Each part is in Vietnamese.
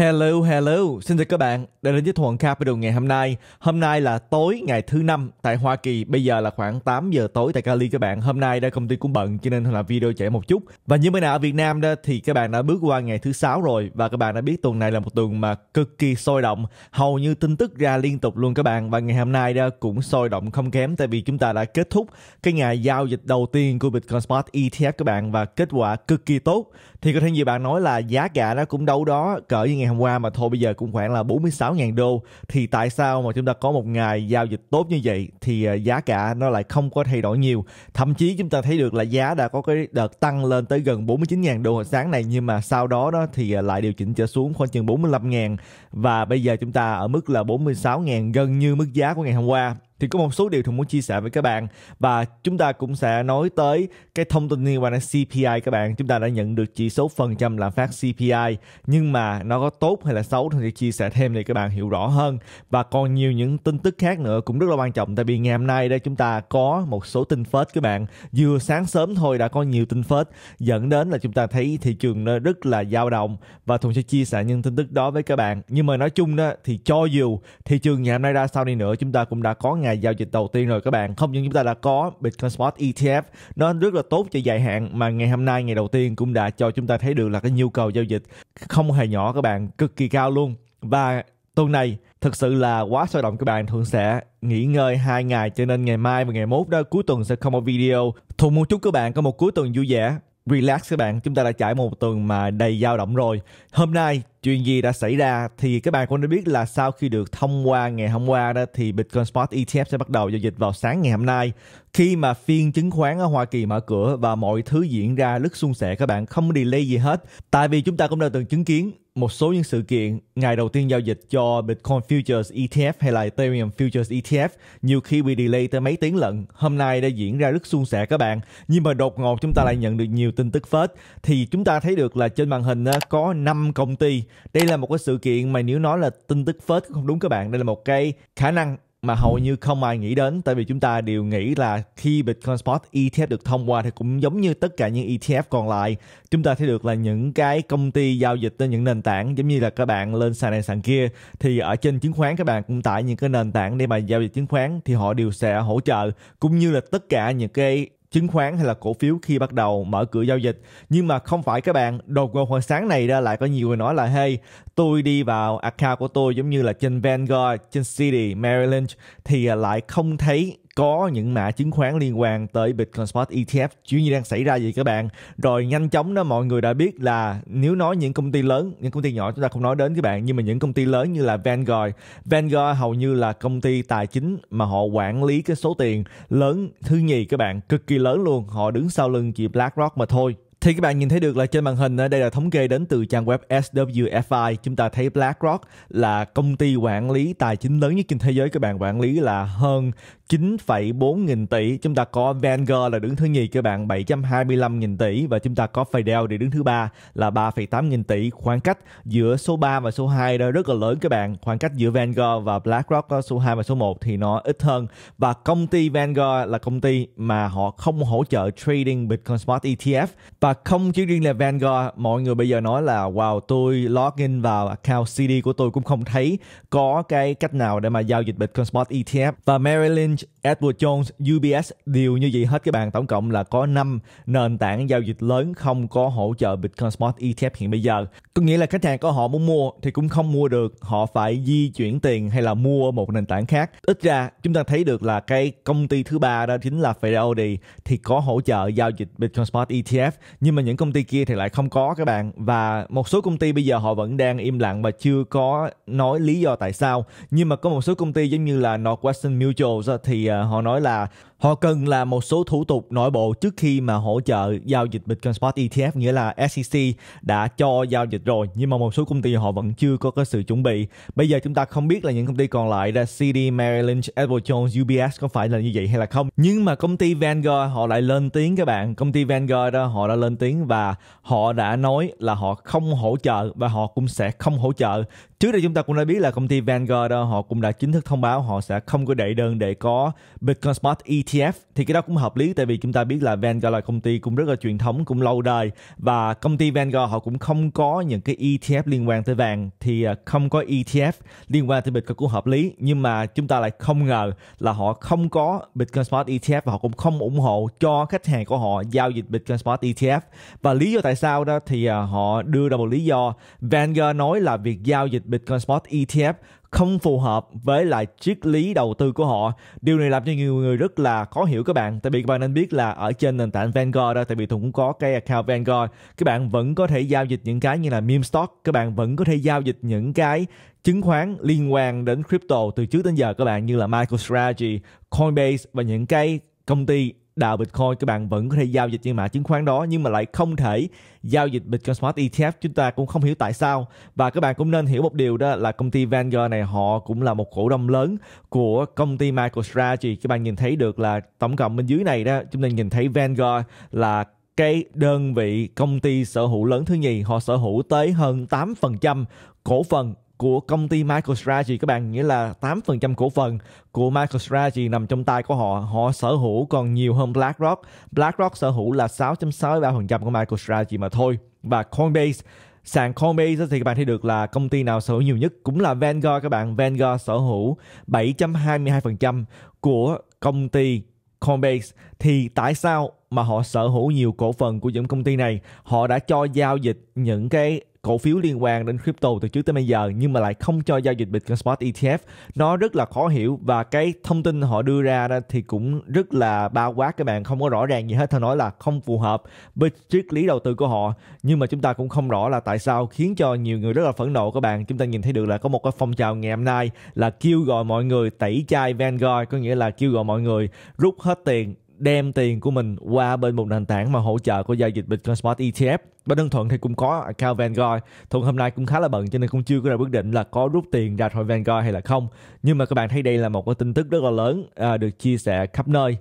Hello, hello, xin chào các bạn đã đến với Thuận Capital ngày hôm nay. Hôm nay là tối ngày thứ năm tại Hoa Kỳ, bây giờ là khoảng 8 giờ tối tại Cali các bạn. Hôm nay đã công ty cũng bận cho nên là video trễ một chút. Và như bên nào ở Việt Nam đó thì các bạn đã bước qua ngày thứ sáu rồi và các bạn đã biết tuần này là một tuần mà cực kỳ sôi động, hầu như tin tức ra liên tục luôn các bạn và ngày hôm nay đó cũng sôi động không kém tại vì chúng ta đã kết thúc cái ngày giao dịch đầu tiên của Bitcoin Spot ETF các bạn và kết quả cực kỳ tốt. Thì có thể nhiều bạn nói là giá cả nó cũng đâu đó cỡ như ngày hôm qua mà thôi bây giờ cũng khoảng là 46.000 đô thì tại sao mà chúng ta có một ngày giao dịch tốt như vậy thì ờ, giá cả nó lại không có thay đổi nhiều thậm chí chúng ta thấy được là giá đã có cái đợt tăng lên tới gần 49.000 đô hồi sáng này nhưng mà sau đó đó thì ờ, lại điều chỉnh trở xuống khoảng chừng 45.000 và bây giờ chúng ta ở mức là 46.000 gần như mức giá của ngày hôm qua thì có một số điều thường muốn chia sẻ với các bạn và chúng ta cũng sẽ nói tới cái thông tin liên quan đến CPI các bạn chúng ta đã nhận được chỉ số phần trăm lạm phát CPI nhưng mà nó có tốt hay là xấu thì chia sẻ thêm để các bạn hiểu rõ hơn và còn nhiều những tin tức khác nữa cũng rất là quan trọng tại vì ngày hôm nay đây chúng ta có một số tin phết các bạn vừa sáng sớm thôi đã có nhiều tin phết dẫn đến là chúng ta thấy thị trường nó rất là dao động và Thuận sẽ chia sẻ những tin tức đó với các bạn nhưng mà nói chung đó thì cho dù thị trường ngày hôm nay ra sao đi nữa chúng ta cũng đã có ngày ngày giao dịch đầu tiên rồi các bạn không những chúng ta đã có Bitcoin Spot ETF nó rất là tốt cho dài hạn mà ngày hôm nay ngày đầu tiên cũng đã cho chúng ta thấy được là cái nhu cầu giao dịch không hề nhỏ các bạn cực kỳ cao luôn và tuần này thực sự là quá sôi động các bạn thường sẽ nghỉ ngơi hai ngày cho nên ngày mai và ngày mốt đó cuối tuần sẽ không có video thùng một chúc các bạn có một cuối tuần vui vẻ relax các bạn chúng ta đã trải một tuần mà đầy dao động rồi hôm nay chuyện gì đã xảy ra thì các bạn cũng đã biết là sau khi được thông qua ngày hôm qua đó thì Bitcoin Spot ETF sẽ bắt đầu giao dịch vào sáng ngày hôm nay khi mà phiên chứng khoán ở Hoa Kỳ mở cửa và mọi thứ diễn ra rất suôn sẻ các bạn không delay gì hết tại vì chúng ta cũng đã từng chứng kiến một số những sự kiện ngày đầu tiên giao dịch cho Bitcoin Futures ETF hay là Ethereum Futures ETF nhiều khi bị delay tới mấy tiếng lận. Hôm nay đã diễn ra rất suôn sẻ các bạn. Nhưng mà đột ngột chúng ta lại nhận được nhiều tin tức phết. Thì chúng ta thấy được là trên màn hình có 5 công ty đây là một cái sự kiện mà nếu nói là tin tức phết cũng không đúng các bạn đây là một cái khả năng mà hầu như không ai nghĩ đến tại vì chúng ta đều nghĩ là khi Bitcoin Spot ETF được thông qua thì cũng giống như tất cả những ETF còn lại chúng ta thấy được là những cái công ty giao dịch trên những nền tảng giống như là các bạn lên sàn này sàn kia thì ở trên chứng khoán các bạn cũng tại những cái nền tảng để mà giao dịch chứng khoán thì họ đều sẽ hỗ trợ cũng như là tất cả những cái chứng khoán hay là cổ phiếu khi bắt đầu mở cửa giao dịch nhưng mà không phải các bạn đột ngột hồi sáng này ra lại có nhiều người nói là hey tôi đi vào account của tôi giống như là trên Vanguard trên City Maryland thì à, lại không thấy có những mã chứng khoán liên quan tới Bitcoin Spot ETF chuyện gì đang xảy ra vậy các bạn rồi nhanh chóng đó mọi người đã biết là nếu nói những công ty lớn những công ty nhỏ chúng ta không nói đến các bạn nhưng mà những công ty lớn như là Vanguard Vanguard hầu như là công ty tài chính mà họ quản lý cái số tiền lớn thứ nhì các bạn cực kỳ lớn luôn họ đứng sau lưng chị BlackRock mà thôi thì các bạn nhìn thấy được là trên màn hình ờ, đây là thống kê đến từ trang web SWFI chúng ta thấy BlackRock là công ty quản lý tài chính lớn nhất trên thế giới các bạn quản lý là hơn 9,4 nghìn tỷ chúng ta có Vanguard là đứng thứ nhì các bạn 725 nghìn tỷ và chúng ta có Fidel thì đứng thứ ba là 3,8 nghìn tỷ khoảng cách giữa số 3 và số 2 đó rất là lớn các bạn khoảng cách giữa Vanguard và BlackRock số 2 và số 1 thì nó ít hơn và công ty Vanguard là công ty mà họ không hỗ trợ trading Bitcoin Smart ETF và không chỉ riêng là Vanguard mọi người bây giờ nói là wow tôi login vào account CD của tôi cũng không thấy có cái cách nào để mà giao dịch Bitcoin Spot ETF và Merrill Lynch, Edward Jones, UBS đều như vậy hết các bạn tổng cộng là có 5 nền tảng giao dịch lớn không có hỗ trợ Bitcoin Spot ETF hiện bây giờ có nghĩa là khách hàng có họ muốn mua thì cũng không mua được họ phải di chuyển tiền hay là mua một nền tảng khác ít ra chúng ta thấy được là cái công ty thứ ba đó chính là Fidelity thì có hỗ trợ giao dịch Bitcoin Spot ETF nhưng mà những công ty kia thì lại không có các bạn và một số công ty bây giờ họ vẫn đang im lặng và chưa có nói lý do tại sao nhưng mà có một số công ty giống như là Northwestern Mutual thì à, họ nói là Họ cần làm một số thủ tục nội bộ trước khi mà hỗ trợ giao dịch Bitcoin Spot ETF, nghĩa là SEC đã cho giao dịch rồi, nhưng mà một số công ty họ vẫn chưa có cái sự chuẩn bị. Bây giờ chúng ta không biết là những công ty còn lại là CD, Merrill Lynch, Edward Jones, UBS có phải là như vậy hay là không. Nhưng mà công ty Vanguard họ lại lên tiếng các bạn, công ty Vanguard đó họ đã lên tiếng và họ đã nói là họ không hỗ trợ và họ cũng sẽ không hỗ trợ trước đây chúng ta cũng đã biết là công ty Vanguard họ cũng đã chính thức thông báo họ sẽ không có đẩy đơn để có Bitcoin Spot ETF thì cái đó cũng hợp lý tại vì chúng ta biết là Vanguard là công ty cũng rất là truyền thống cũng lâu đời và công ty Vanguard họ cũng không có những cái ETF liên quan tới vàng thì à, không có ETF liên quan tới Bitcoin cũng hợp lý nhưng mà chúng ta lại không ngờ là họ không có Bitcoin Spot ETF và họ cũng không ủng hộ cho khách hàng của họ giao dịch Bitcoin Spot ETF và lý do tại sao đó thì à, họ đưa ra một lý do Vanguard nói là việc giao dịch Bitcoin Spot ETF không phù hợp với lại triết lý đầu tư của họ. Điều này làm cho nhiều người rất là khó hiểu các bạn. Tại vì các bạn nên biết là ở trên nền tảng Vanguard đó, tại vì Tùng cũng có cái account Vanguard, các bạn vẫn có thể giao dịch những cái như là meme stock, các bạn vẫn có thể giao dịch những cái chứng khoán liên quan đến crypto từ trước đến giờ các bạn như là MicroStrategy, Coinbase và những cái công ty đào Bitcoin các bạn vẫn có thể giao dịch trên mã chứng khoán đó nhưng mà lại không thể giao dịch Bitcoin Smart ETF chúng ta cũng không hiểu tại sao và các bạn cũng nên hiểu một điều đó là công ty Vanguard này họ cũng là một cổ đông lớn của công ty MicroStrategy các bạn nhìn thấy được là tổng cộng bên dưới này đó chúng ta nhìn thấy Vanguard là cái đơn vị công ty sở hữu lớn thứ nhì họ sở hữu tới hơn 8% cổ phần của công ty MicroStrategy các bạn nghĩa là 8% cổ phần của MicroStrategy nằm trong tay của họ họ sở hữu còn nhiều hơn BlackRock BlackRock sở hữu là 6.63% của MicroStrategy mà thôi và Coinbase sàn Coinbase thì các bạn thấy được là công ty nào sở hữu nhiều nhất cũng là Vanguard các bạn Vanguard sở hữu 7.22% của công ty Coinbase thì tại sao mà họ sở hữu nhiều cổ phần của những công ty này họ đã cho giao dịch những cái cổ phiếu liên quan đến crypto từ trước tới bây giờ nhưng mà lại không cho giao dịch Bitcoin Spot ETF nó rất là khó hiểu và cái thông tin họ đưa ra đó thì cũng rất là bao quát các bạn không có rõ ràng gì hết thôi nói là không phù hợp với triết lý đầu tư của họ nhưng mà chúng ta cũng không rõ là tại sao khiến cho nhiều người rất là phẫn nộ các bạn chúng ta nhìn thấy được là có một cái phong trào ngày hôm nay là kêu gọi mọi người tẩy chay Vanguard có nghĩa là kêu gọi mọi người rút hết tiền đem tiền của mình qua bên một nền tảng mà hỗ trợ của giao dịch Bitcoin Spot ETF. Bên Đơn Thuận thì cũng có account Vanguard. Thuận hôm nay cũng khá là bận cho nên cũng chưa có ra quyết định là có rút tiền ra khỏi Vanguard hay là không. Nhưng mà các bạn thấy đây là một cái tin tức rất là lớn à, được chia sẻ khắp nơi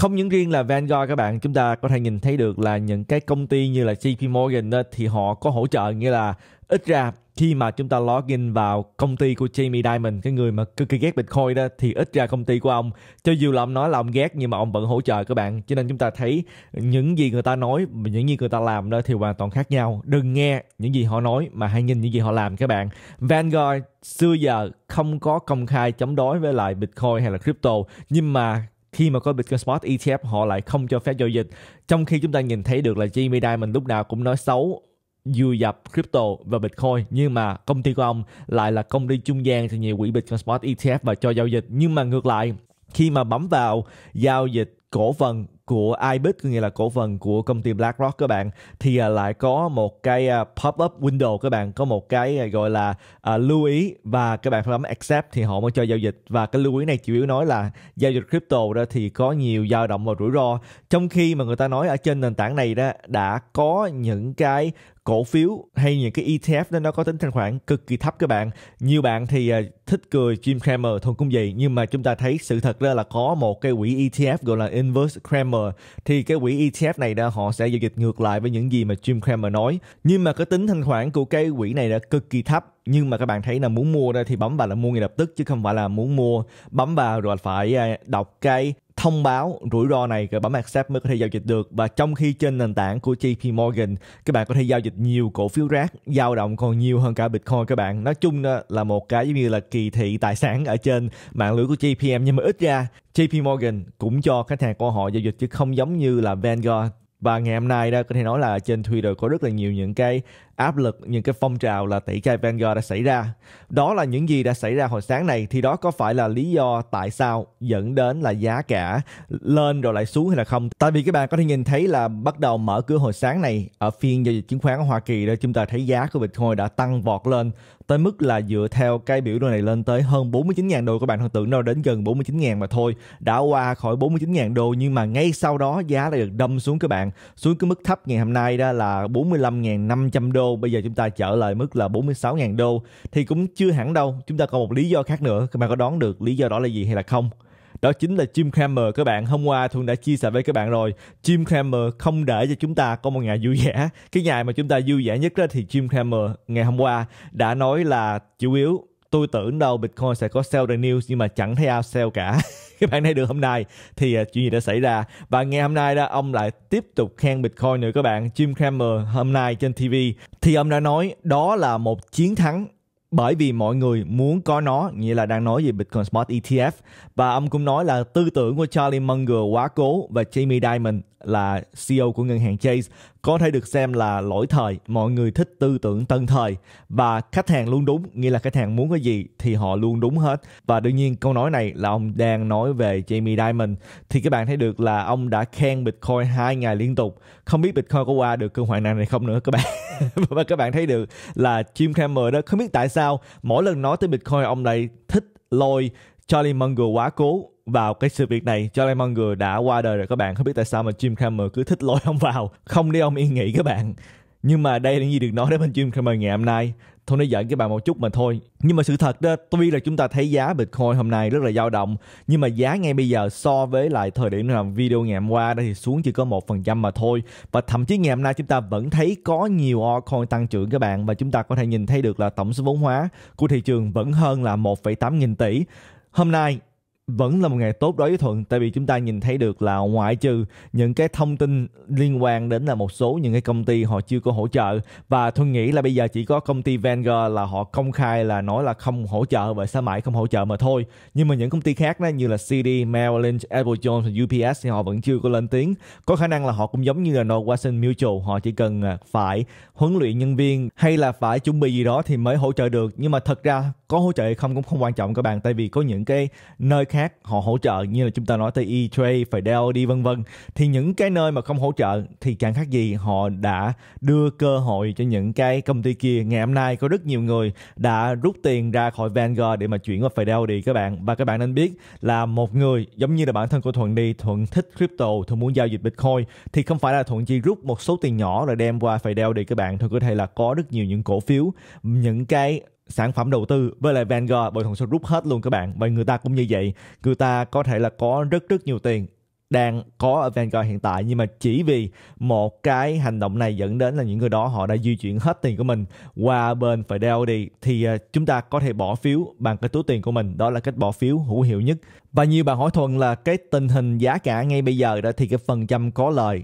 không những riêng là Vanguard các bạn chúng ta có thể nhìn thấy được là những cái công ty như là JP Morgan đó, thì họ có hỗ trợ nghĩa là ít ra khi mà chúng ta login vào công ty của Jamie Dimon cái người mà cực kỳ ghét Bitcoin đó thì ít ra công ty của ông cho dù là ông nói là ông ghét nhưng mà ông vẫn hỗ trợ các bạn cho nên chúng ta thấy những gì người ta nói và những gì người ta làm đó thì hoàn toàn khác nhau đừng nghe những gì họ nói mà hãy nhìn những gì họ làm các bạn Vanguard xưa giờ không có công khai chống đối với lại Bitcoin hay là crypto nhưng mà khi mà có Bitcoin Spot ETF họ lại không cho phép giao dịch trong khi chúng ta nhìn thấy được là Jimmy Diamond lúc nào cũng nói xấu dù dập crypto và Bitcoin nhưng mà công ty của ông lại là công ty trung gian cho nhiều quỹ Bitcoin Spot ETF và cho giao dịch nhưng mà ngược lại khi mà bấm vào giao dịch cổ phần của IBIT có nghĩa là cổ phần của công ty BlackRock các bạn thì à, lại có một cái à, pop-up window các bạn có một cái à, gọi là uh, lưu ý và các bạn phải bấm accept thì họ mới cho giao dịch và cái lưu ý này chủ yếu nói là giao dịch crypto đó thì có nhiều dao động và rủi ro trong khi mà người ta nói ở trên nền tảng này đó đã có những cái cổ phiếu hay những cái ETF đó nó có tính thanh khoản cực kỳ thấp các bạn. Nhiều bạn thì à, thích cười Jim Cramer thôi cũng vậy nhưng mà chúng ta thấy sự thật ra là có một cái quỹ ETF gọi là Inverse Cramer thì cái quỹ ETF này đó họ sẽ giao dịch ngược lại với những gì mà Jim Cramer nói. Nhưng mà cái tính thanh khoản của cái quỹ này đã cực kỳ thấp nhưng mà các bạn thấy là muốn mua ra thì bấm vào là mua ngay lập tức chứ không phải là muốn mua bấm vào rồi phải à, đọc cái thông báo rủi ro này rồi bấm accept mới có thể giao dịch được và trong khi trên nền tảng của JP Morgan các bạn có thể giao dịch nhiều cổ phiếu rác dao động còn nhiều hơn cả Bitcoin các bạn nói chung là một cái giống như là kỳ thị tài sản ở trên mạng lưới của JPM nhưng mà ít ra JP Morgan cũng cho khách hàng của họ giao dịch chứ không giống như là Vanguard và ngày hôm nay đó có thể nói là trên Twitter có rất là nhiều những cái áp lực những cái phong trào là tẩy chay Vanguard đã xảy ra. Đó là những gì đã xảy ra hồi sáng này thì đó có phải là lý do tại sao dẫn đến là giá cả lên rồi lại xuống hay là không? Tại vì các bạn có thể nhìn thấy là bắt đầu mở cửa hồi sáng này ở phiên giao dịch chứng khoán ở Hoa Kỳ đó chúng ta thấy giá của Bitcoin đã tăng vọt lên tới mức là dựa theo cái biểu đồ này lên tới hơn 49.000 đô các bạn thần tượng nó đến gần 49.000 mà thôi đã qua khỏi 49.000 đô nhưng mà ngay sau đó giá lại được đâm xuống các bạn xuống cái mức thấp ngày hôm nay đó là 45.500 đô bây giờ chúng ta trở lại mức là 46.000 đô thì cũng chưa hẳn đâu chúng ta còn một lý do khác nữa các bạn có đoán được lý do đó là gì hay là không đó chính là Jim Cramer các bạn hôm qua thường đã chia sẻ với các bạn rồi Jim Cramer không để cho chúng ta có một ngày vui vẻ cái ngày mà chúng ta vui vẻ nhất đó thì Jim Cramer ngày hôm qua đã nói là chủ yếu tôi tưởng đâu Bitcoin sẽ có sell the news nhưng mà chẳng thấy ai sell cả các bạn thấy được hôm nay thì à, chuyện gì đã xảy ra và ngày hôm nay đó ông lại tiếp tục khen Bitcoin nữa các bạn Jim Cramer hôm nay trên TV thì ông đã nói đó là một chiến thắng bởi vì mọi người muốn có nó nghĩa là đang nói về Bitcoin Spot ETF và ông cũng nói là tư tưởng của Charlie Munger quá cố và Jamie Dimon là CEO của ngân hàng Chase có thể được xem là lỗi thời, mọi người thích tư tưởng tân thời và khách hàng luôn đúng, nghĩa là khách hàng muốn cái gì thì họ luôn đúng hết. Và đương nhiên câu nói này là ông đang nói về Jamie Dimon thì các bạn thấy được là ông đã khen Bitcoin hai ngày liên tục. Không biết Bitcoin có qua được cơn hoạn nạn này không nữa các bạn. và các bạn thấy được là Jim Cramer đó không biết tại sao mỗi lần nói tới Bitcoin ông lại thích lôi Charlie Munger quá cố vào cái sự việc này cho nên mọi người đã qua đời rồi các bạn không biết tại sao mà Jim Cramer cứ thích lôi ông vào không để ông yên nghỉ các bạn nhưng mà đây là những gì được nói đến bên Jim Cramer ngày hôm nay thôi nó giận các bạn một chút mà thôi nhưng mà sự thật đó tuy là chúng ta thấy giá bitcoin hôm nay rất là dao động nhưng mà giá ngay bây giờ so với lại thời điểm làm video ngày hôm qua đó thì xuống chỉ có một phần trăm mà thôi và thậm chí ngày hôm nay chúng ta vẫn thấy có nhiều altcoin tăng trưởng các bạn và chúng ta có thể nhìn thấy được là tổng số vốn hóa của thị trường vẫn hơn là 1,8 nghìn tỷ hôm nay vẫn là một ngày tốt đối với thuận tại vì chúng ta nhìn thấy được là ngoại trừ những cái thông tin liên quan đến là một số những cái công ty họ chưa có hỗ trợ và thuận nghĩ là bây giờ chỉ có công ty Vanguard là họ công khai là nói là không hỗ trợ và sẽ mãi không hỗ trợ mà thôi nhưng mà những công ty khác đó như là CD, Merrill Lynch, Apple Jones UPS thì họ vẫn chưa có lên tiếng có khả năng là họ cũng giống như là Northwestern Mutual họ chỉ cần à, phải huấn luyện nhân viên hay là phải chuẩn bị gì đó thì mới hỗ trợ được nhưng mà thật ra có hỗ trợ hay không cũng không quan trọng các bạn tại vì có những cái nơi khác khác họ hỗ trợ như là chúng ta nói tới E-Trade, Fidel đi vân vân thì những cái nơi mà không hỗ trợ thì chẳng khác gì họ đã đưa cơ hội cho những cái công ty kia ngày hôm nay có rất nhiều người đã rút tiền ra khỏi Vanguard để mà chuyển qua Fidel đi các bạn và các bạn nên biết là một người giống như là bản thân của Thuận đi Thuận thích crypto Thuận muốn giao dịch Bitcoin thì không phải là Thuận chỉ rút một số tiền nhỏ rồi đem qua Fidel đi các bạn Thuận có thể là có rất nhiều những cổ phiếu những cái sản phẩm đầu tư với lại Vanguard bồi thường sẽ rút hết luôn các bạn và người ta cũng như vậy người ta có thể là có rất rất nhiều tiền đang có ở Vanguard hiện tại nhưng mà chỉ vì một cái hành động này dẫn đến là những người đó họ đã di chuyển hết tiền của mình qua bên phải đeo đi thì à, chúng ta có thể bỏ phiếu bằng cái túi tiền của mình đó là cách bỏ phiếu hữu hiệu nhất và nhiều bạn hỏi thuận là cái tình hình giá cả ngay bây giờ đó thì cái phần trăm có lời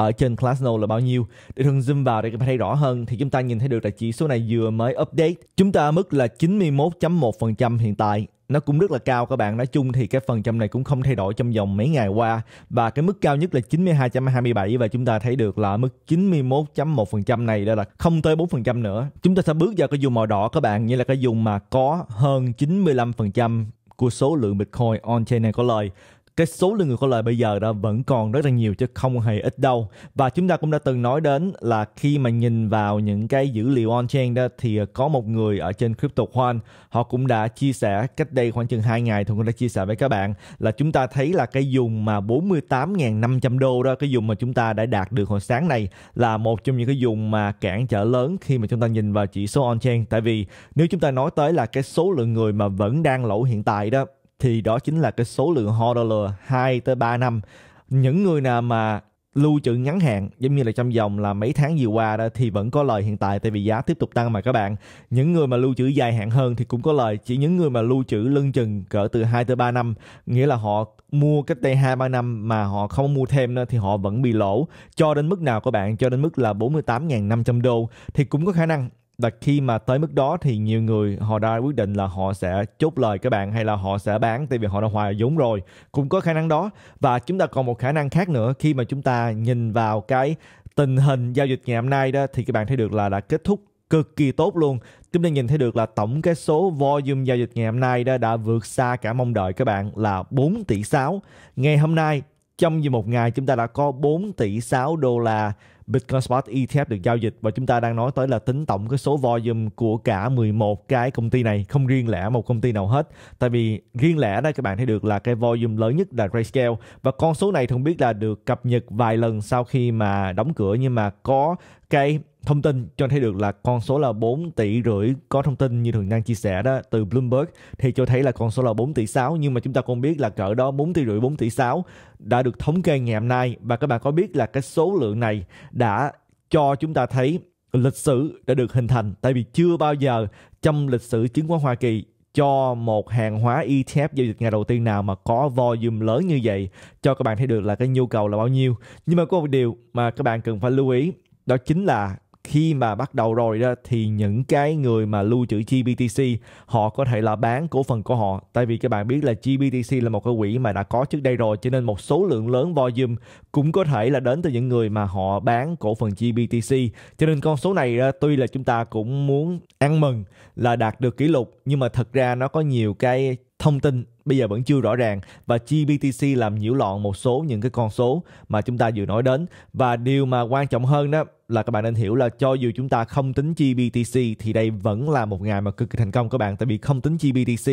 ở trên Glassnode là bao nhiêu. Để thường zoom vào để các bạn thấy rõ hơn thì chúng ta nhìn thấy được là chỉ số này vừa mới update. Chúng ta mức là 91.1% hiện tại nó cũng rất là cao các bạn nói chung thì cái phần trăm này cũng không thay đổi trong vòng mấy ngày qua và cái mức cao nhất là 92.27 và chúng ta thấy được là mức 91.1% này đây là không tới 4% nữa chúng ta sẽ bước vào cái vùng màu đỏ các bạn như là cái vùng mà có hơn 95% của số lượng Bitcoin on chain này có lời cái số lượng người có lời bây giờ đó vẫn còn rất là nhiều chứ không hề ít đâu và chúng ta cũng đã từng nói đến là khi mà nhìn vào những cái dữ liệu on chain đó thì có một người ở trên crypto quan họ cũng đã chia sẻ cách đây khoảng chừng 2 ngày thì cũng đã chia sẻ với các bạn là chúng ta thấy là cái dùng mà 48.500 đô đó cái dùng mà chúng ta đã đạt được hồi sáng này là một trong những cái dùng mà cản trở lớn khi mà chúng ta nhìn vào chỉ số on chain tại vì nếu chúng ta nói tới là cái số lượng người mà vẫn đang lỗ hiện tại đó thì đó chính là cái số lượng holder 2 tới 3 năm. Những người nào mà lưu trữ ngắn hạn giống như là trong vòng là mấy tháng vừa qua đó thì vẫn có lời hiện tại tại vì giá tiếp tục tăng mà các bạn những người mà lưu trữ dài hạn hơn thì cũng có lời chỉ những người mà lưu trữ lưng chừng cỡ từ 2 tới 3 năm nghĩa là họ mua cách đây 2 3 năm mà họ không mua thêm nữa thì họ vẫn bị lỗ cho đến mức nào các bạn cho đến mức là 48.500 đô thì cũng có khả năng là khi mà tới mức đó thì nhiều người họ đã quyết định là họ sẽ chốt lời các bạn hay là họ sẽ bán tại vì họ đã hòa vốn rồi cũng có khả năng đó và chúng ta còn một khả năng khác nữa khi mà chúng ta nhìn vào cái tình hình giao dịch ngày hôm nay đó thì các bạn thấy được là đã kết thúc cực kỳ tốt luôn chúng ta nhìn thấy được là tổng cái số volume giao dịch ngày hôm nay đó đã vượt xa cả mong đợi các bạn là 4 tỷ 6 ngày hôm nay trong một ngày chúng ta đã có 4 tỷ 6 đô la Bitcoin Spot ETF được giao dịch và chúng ta đang nói tới là tính tổng cái số volume của cả 11 cái công ty này không riêng lẻ một công ty nào hết tại vì riêng lẻ đây các bạn thấy được là cái volume lớn nhất là Grayscale và con số này không biết là được cập nhật vài lần sau khi mà đóng cửa nhưng mà có cái thông tin cho thấy được là con số là 4 tỷ rưỡi có thông tin như thường đang chia sẻ đó từ Bloomberg thì cho thấy là con số là 4 tỷ 6 nhưng mà chúng ta cũng biết là cỡ đó 4 tỷ rưỡi 4 tỷ 6 đã được thống kê ngày hôm nay và các bạn có biết là cái số lượng này đã cho chúng ta thấy lịch sử đã được hình thành tại vì chưa bao giờ trong lịch sử chứng khoán Hoa Kỳ cho một hàng hóa ETF giao dịch ngày đầu tiên nào mà có volume lớn như vậy cho các bạn thấy được là cái nhu cầu là bao nhiêu. Nhưng mà có một điều mà các bạn cần phải lưu ý đó chính là khi mà bắt đầu rồi đó thì những cái người mà lưu trữ GBTC họ có thể là bán cổ phần của họ tại vì các bạn biết là GBTC là một cái quỹ mà đã có trước đây rồi cho nên một số lượng lớn volume cũng có thể là đến từ những người mà họ bán cổ phần GBTC cho nên con số này đó, tuy là chúng ta cũng muốn ăn mừng là đạt được kỷ lục nhưng mà thật ra nó có nhiều cái thông tin bây giờ vẫn chưa rõ ràng và GBTC làm nhiễu loạn một số những cái con số mà chúng ta vừa nói đến và điều mà quan trọng hơn đó là các bạn nên hiểu là cho dù chúng ta không tính GBTC thì đây vẫn là một ngày mà cực kỳ thành công các bạn tại vì không tính GBTC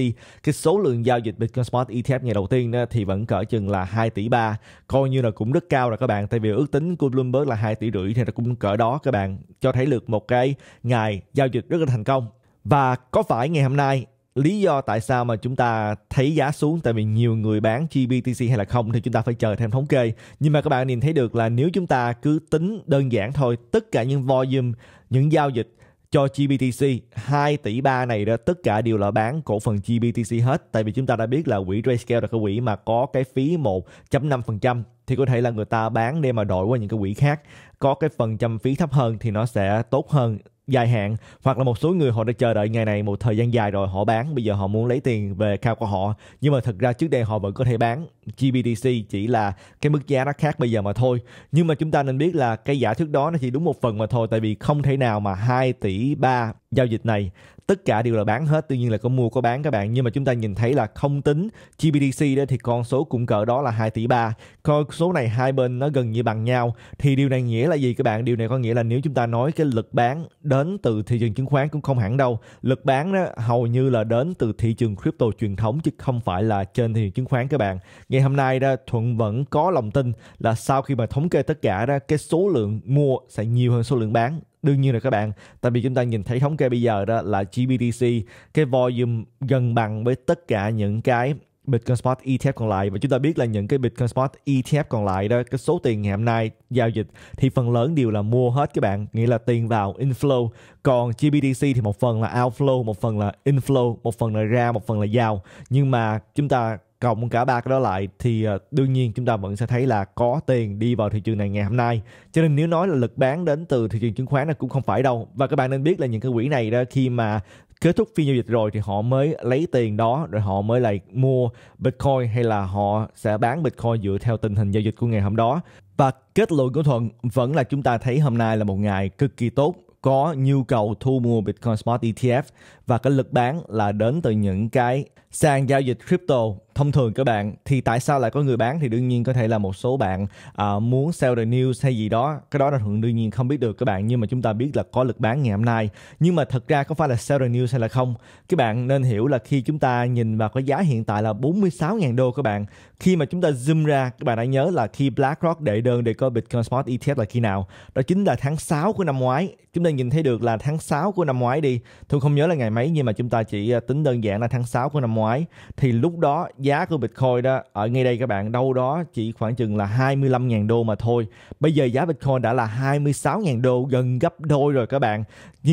cái số lượng giao dịch Bitcoin Spot ETF ngày đầu tiên đó, thì vẫn cỡ chừng là 2 tỷ 3 coi như là cũng rất cao rồi các bạn tại vì ước tính của Bloomberg là 2 tỷ rưỡi thì nó cũng cỡ đó các bạn cho thấy được một cái ngày giao dịch rất là thành công và có phải ngày hôm nay lý do tại sao mà chúng ta thấy giá xuống tại vì nhiều người bán GBTC hay là không thì chúng ta phải chờ thêm thống kê. Nhưng mà các bạn nhìn thấy được là nếu chúng ta cứ tính đơn giản thôi, tất cả những volume, những giao dịch cho GBTC 2 tỷ 3 này đó tất cả đều là bán cổ phần GBTC hết tại vì chúng ta đã biết là quỹ Grayscale là cái quỹ mà có cái phí 1.5% thì có thể là người ta bán để mà đổi qua những cái quỹ khác có cái phần trăm phí thấp hơn thì nó sẽ tốt hơn dài hạn hoặc là một số người họ đã chờ đợi ngày này một thời gian dài rồi họ bán bây giờ họ muốn lấy tiền về cao của họ nhưng mà thực ra trước đây họ vẫn có thể bán GBDC chỉ là cái mức giá nó khác bây giờ mà thôi nhưng mà chúng ta nên biết là cái giả thuyết đó nó chỉ đúng một phần mà thôi tại vì không thể nào mà 2 tỷ 3 giao dịch này tất cả đều là bán hết tuy nhiên là có mua có bán các bạn nhưng mà chúng ta nhìn thấy là không tính GBDC đó thì con số cũng cỡ đó là 2 tỷ 3 con số này hai bên nó gần như bằng nhau thì điều này nghĩa là gì các bạn điều này có nghĩa là nếu chúng ta nói cái lực bán đến từ thị trường chứng khoán cũng không hẳn đâu lực bán đó hầu như là đến từ thị trường crypto truyền thống chứ không phải là trên thị trường chứng khoán các bạn ngày hôm nay đó thuận vẫn có lòng tin là sau khi mà thống kê tất cả đó cái số lượng mua sẽ nhiều hơn số lượng bán đương nhiên là các bạn tại vì chúng ta nhìn thấy thống kê bây giờ đó là GBTC cái volume gần bằng với tất cả những cái Bitcoin Spot ETF còn lại và chúng ta biết là những cái Bitcoin Spot ETF còn lại đó cái số tiền ngày hôm nay giao dịch thì phần lớn đều là mua hết các bạn nghĩa là tiền vào inflow còn GBTC thì một phần là outflow một phần là inflow một phần là ra một phần là vào nhưng mà chúng ta cộng cả ba cái đó lại thì ờ, đương nhiên chúng ta vẫn sẽ thấy là có tiền đi vào thị trường này ngày hôm nay cho nên nếu nói là lực bán đến từ thị trường chứng khoán là cũng không phải đâu và các bạn nên biết là những cái quỹ này đó khi mà kết thúc phiên giao dịch rồi thì họ mới lấy tiền đó rồi họ mới lại mua bitcoin hay là họ sẽ bán bitcoin dựa theo tình hình giao dịch của ngày hôm đó và kết luận của thuận vẫn là chúng ta thấy hôm nay là một ngày cực kỳ tốt có nhu cầu thu mua Bitcoin Spot ETF và cái lực bán là đến từ những cái sàn giao dịch crypto thông thường các bạn thì tại sao lại có người bán thì đương nhiên có thể là một số bạn uh, muốn sell the news hay gì đó cái đó là thường đương nhiên không biết được các bạn nhưng mà chúng ta biết là có lực bán ngày hôm nay nhưng mà thật ra có phải là sell the news hay là không các bạn nên hiểu là khi chúng ta nhìn vào cái giá hiện tại là 46.000 đô các bạn khi mà chúng ta zoom ra các bạn đã nhớ là khi BlackRock đệ đơn để có Bitcoin Spot ETF là khi nào đó chính là tháng 6 của năm ngoái chúng ta nhìn thấy được là tháng 6 của năm ngoái đi tôi không nhớ là ngày mấy nhưng mà chúng ta chỉ à, tính đơn giản là tháng 6 của năm ngoái thì lúc đó giá của Bitcoin đó ở ngay đây các bạn đâu đó chỉ khoảng chừng là 25.000 đô mà thôi. Bây giờ giá Bitcoin đã là 26.000 đô gần gấp đôi rồi các bạn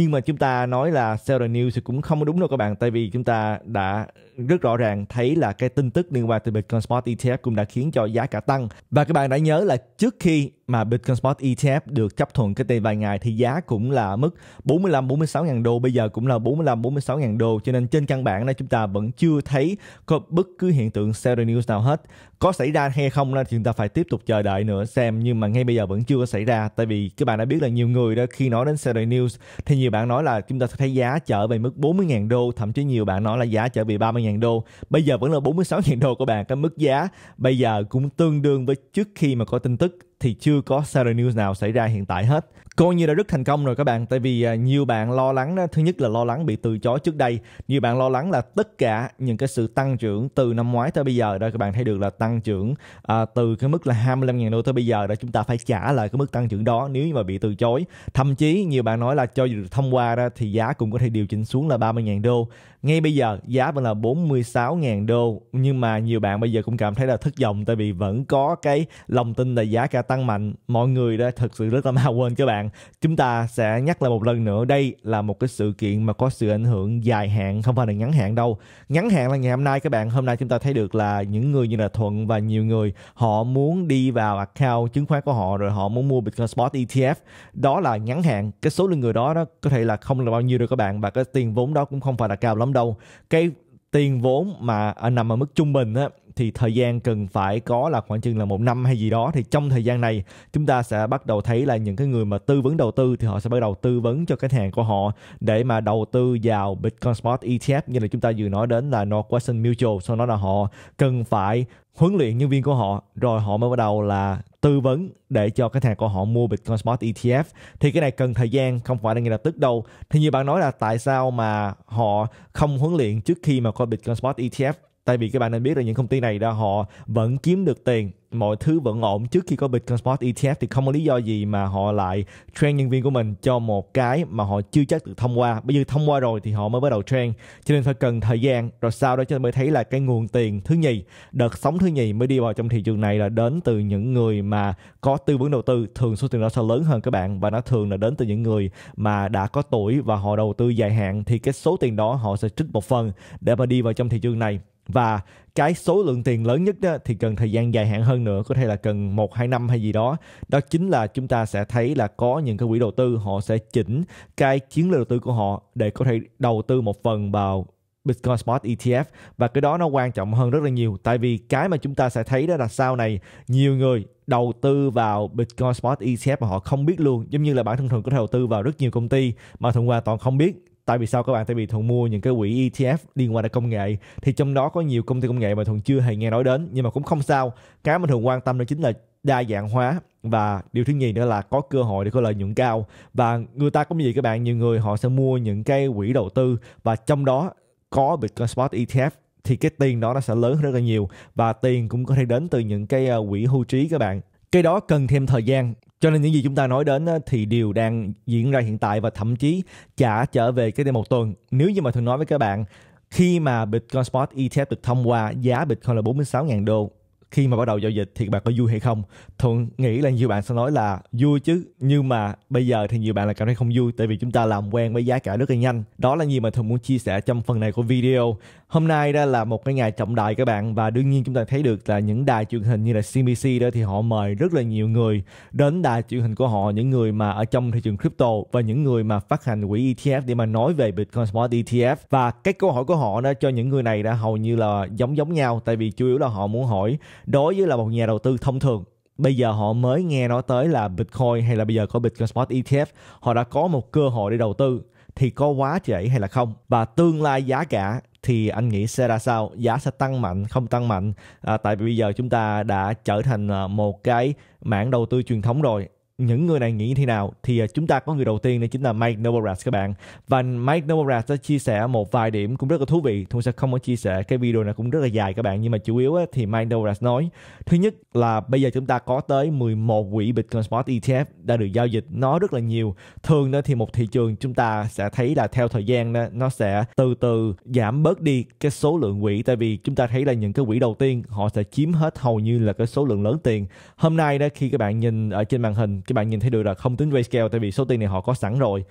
nhưng mà chúng ta nói là sell the news thì cũng không đúng đâu các bạn tại vì chúng ta đã rất rõ ràng thấy là cái tin tức liên quan tới Bitcoin Spot ETF cũng đã khiến cho giá cả tăng và các bạn đã nhớ là trước khi mà Bitcoin Spot ETF được chấp thuận cái đây vài ngày thì giá cũng là mức 45 46 ngàn đô bây giờ cũng là 45 46 ngàn đô cho nên trên căn bản này chúng ta vẫn chưa thấy có bất cứ hiện tượng sell the news nào hết có xảy ra hay không là thì chúng ta phải tiếp tục chờ đợi nữa xem nhưng mà ngay bây giờ vẫn chưa có xảy ra tại vì các bạn đã biết là nhiều người đó khi nói đến Saturday News thì nhiều bạn nói là chúng ta thấy giá trở về mức 40.000 đô thậm chí nhiều bạn nói là giá trở về 30.000 đô bây giờ vẫn là 46.000 đô của bạn cái mức giá bây giờ cũng tương đương với trước khi mà có tin tức thì chưa có Saturday News nào xảy ra hiện tại hết. Coi như đã rất thành công rồi các bạn, tại vì à, nhiều bạn lo lắng, đó, thứ nhất là lo lắng bị từ chối trước đây, nhiều bạn lo lắng là tất cả những cái sự tăng trưởng từ năm ngoái tới bây giờ đó các bạn thấy được là tăng trưởng à, từ cái mức là 25.000 đô tới bây giờ đó chúng ta phải trả lại cái mức tăng trưởng đó nếu như mà bị từ chối. Thậm chí nhiều bạn nói là cho dù thông qua ra thì giá cũng có thể điều chỉnh xuống là 30.000 đô ngay bây giờ giá vẫn là 46.000 đô nhưng mà nhiều bạn bây giờ cũng cảm thấy là thất vọng tại vì vẫn có cái lòng tin là giá cả tăng mạnh mọi người đã thật sự rất là mau quên các bạn chúng ta sẽ nhắc lại một lần nữa đây là một cái sự kiện mà có sự ảnh hưởng dài hạn không phải là ngắn hạn đâu ngắn hạn là ngày hôm nay các bạn hôm nay chúng ta thấy được là những người như là thuận và nhiều người họ muốn đi vào account chứng khoán của họ rồi họ muốn mua bitcoin spot ETF đó là ngắn hạn cái số lượng người đó đó có thể là không là bao nhiêu đâu các bạn và cái tiền vốn đó cũng không phải là cao lắm đâu cái tiền vốn mà à, nằm ở mức trung bình á thì thời gian cần phải có là khoảng chừng là một năm hay gì đó thì trong thời gian này chúng ta sẽ bắt đầu thấy là những cái người mà tư vấn đầu tư thì họ sẽ bắt đầu tư vấn cho khách hàng của họ để mà đầu tư vào Bitcoin Spot ETF như là chúng ta vừa nói đến là Northwestern Mutual sau đó là họ cần phải huấn luyện nhân viên của họ rồi họ mới bắt đầu là tư vấn để cho khách hàng của họ mua Bitcoin Spot ETF thì cái này cần thời gian không phải là ngay lập tức đâu thì nhiều bạn nói là tại sao mà họ không huấn luyện trước khi mà coi Bitcoin Spot ETF tại vì các bạn nên biết là những công ty này đó họ vẫn kiếm được tiền mọi thứ vẫn ổn trước khi có Bitcoin Spot ETF thì không có lý do gì mà họ lại train nhân viên của mình cho một cái mà họ chưa chắc được thông qua bây giờ thông qua rồi thì họ mới bắt đầu train cho nên phải cần thời gian rồi sau đó cho mới thấy là cái nguồn tiền thứ nhì đợt sóng thứ nhì mới đi vào trong thị trường này là đến từ những người mà có tư vấn đầu tư thường số tiền đó sẽ lớn hơn các bạn và nó thường là đến từ những người mà đã có tuổi và họ đầu tư dài hạn thì cái số tiền đó họ sẽ trích một phần để mà đi vào trong thị trường này và cái số lượng tiền lớn nhất đó, thì cần thời gian dài hạn hơn nữa có thể là cần một hai năm hay gì đó đó chính là chúng ta sẽ thấy là có những cái quỹ đầu tư họ sẽ chỉnh cái chiến lược đầu tư của họ để có thể đầu tư một phần vào Bitcoin Spot ETF và cái đó nó quan trọng hơn rất là nhiều tại vì cái mà chúng ta sẽ thấy đó là sau này nhiều người đầu tư vào Bitcoin Spot ETF mà họ không biết luôn giống như là bản thân thường có thể đầu tư vào rất nhiều công ty mà thường hoàn toàn không biết tại vì sao các bạn tại vì thuận mua những cái quỹ ETF liên quan đến công nghệ thì trong đó có nhiều công ty công nghệ mà thuận chưa hề nghe nói đến nhưng mà cũng không sao cái mà thuận quan tâm đó chính là đa dạng hóa và điều thứ nhì nữa là có cơ hội để có lợi nhuận cao và người ta cũng như vậy các bạn nhiều người họ sẽ mua những cái quỹ đầu tư và trong đó có Bitcoin Spot ETF thì cái tiền đó nó sẽ lớn rất là nhiều và tiền cũng có thể đến từ những cái ờ, quỹ hưu trí các bạn cái đó cần thêm thời gian cho nên những gì chúng ta nói đến thì đều đang diễn ra hiện tại và thậm chí chả trở về cái đây một tuần nếu như mà thường nói với các bạn khi mà Bitcoin Spot ETF được thông qua giá Bitcoin là 46.000 đô khi mà bắt đầu giao dịch thì các bạn có vui hay không thuận nghĩ là nhiều bạn sẽ nói là vui chứ nhưng mà bây giờ thì nhiều bạn là cảm thấy không vui tại vì chúng ta làm quen với giá cả rất là nhanh đó là gì mà thuận muốn chia sẻ trong phần này của video hôm nay đó là một cái ngày trọng đại các bạn và đương nhiên chúng ta thấy được là những đài truyền hình như là CBC đó thì họ mời rất là nhiều người đến đài truyền hình của họ những người mà ở trong thị trường crypto và những người mà phát hành quỹ ETF để mà nói về Bitcoin Spot ETF và cái câu hỏi của họ đó cho những người này đã hầu như là giống giống nhau tại vì chủ yếu là họ muốn hỏi đối với là một nhà đầu tư thông thường bây giờ họ mới nghe nói tới là Bitcoin hay là bây giờ có Bitcoin Spot ETF, họ đã có một cơ hội để đầu tư thì có quá trễ hay là không và tương lai giá cả thì anh nghĩ sẽ ra sao giá sẽ tăng mạnh không tăng mạnh à, tại vì bây giờ chúng ta đã trở thành à, một cái mảng đầu tư truyền thống rồi những người này nghĩ thế nào thì à, chúng ta có người đầu tiên đó chính là Mike Novogratz các bạn và Mike Novogratz đã chia sẻ một vài điểm cũng rất là thú vị Thu sẽ không có chia sẻ cái video này cũng rất là dài các bạn nhưng mà chủ yếu thì Mike Novogratz nói thứ nhất là bây giờ chúng ta có tới 11 quỹ Bitcoin Spot ETF đã được giao dịch nó rất là nhiều thường đó thì một thị trường chúng ta sẽ thấy là theo thời gian đó, nó sẽ từ từ giảm bớt đi cái số lượng quỹ tại vì chúng ta thấy là những cái quỹ đầu tiên họ sẽ chiếm hết hầu như là cái số lượng lớn tiền hôm nay đó khi các bạn nhìn ở trên màn hình các bạn nhìn thấy được là không tính RayScale tại vì số tiền này họ có sẵn rồi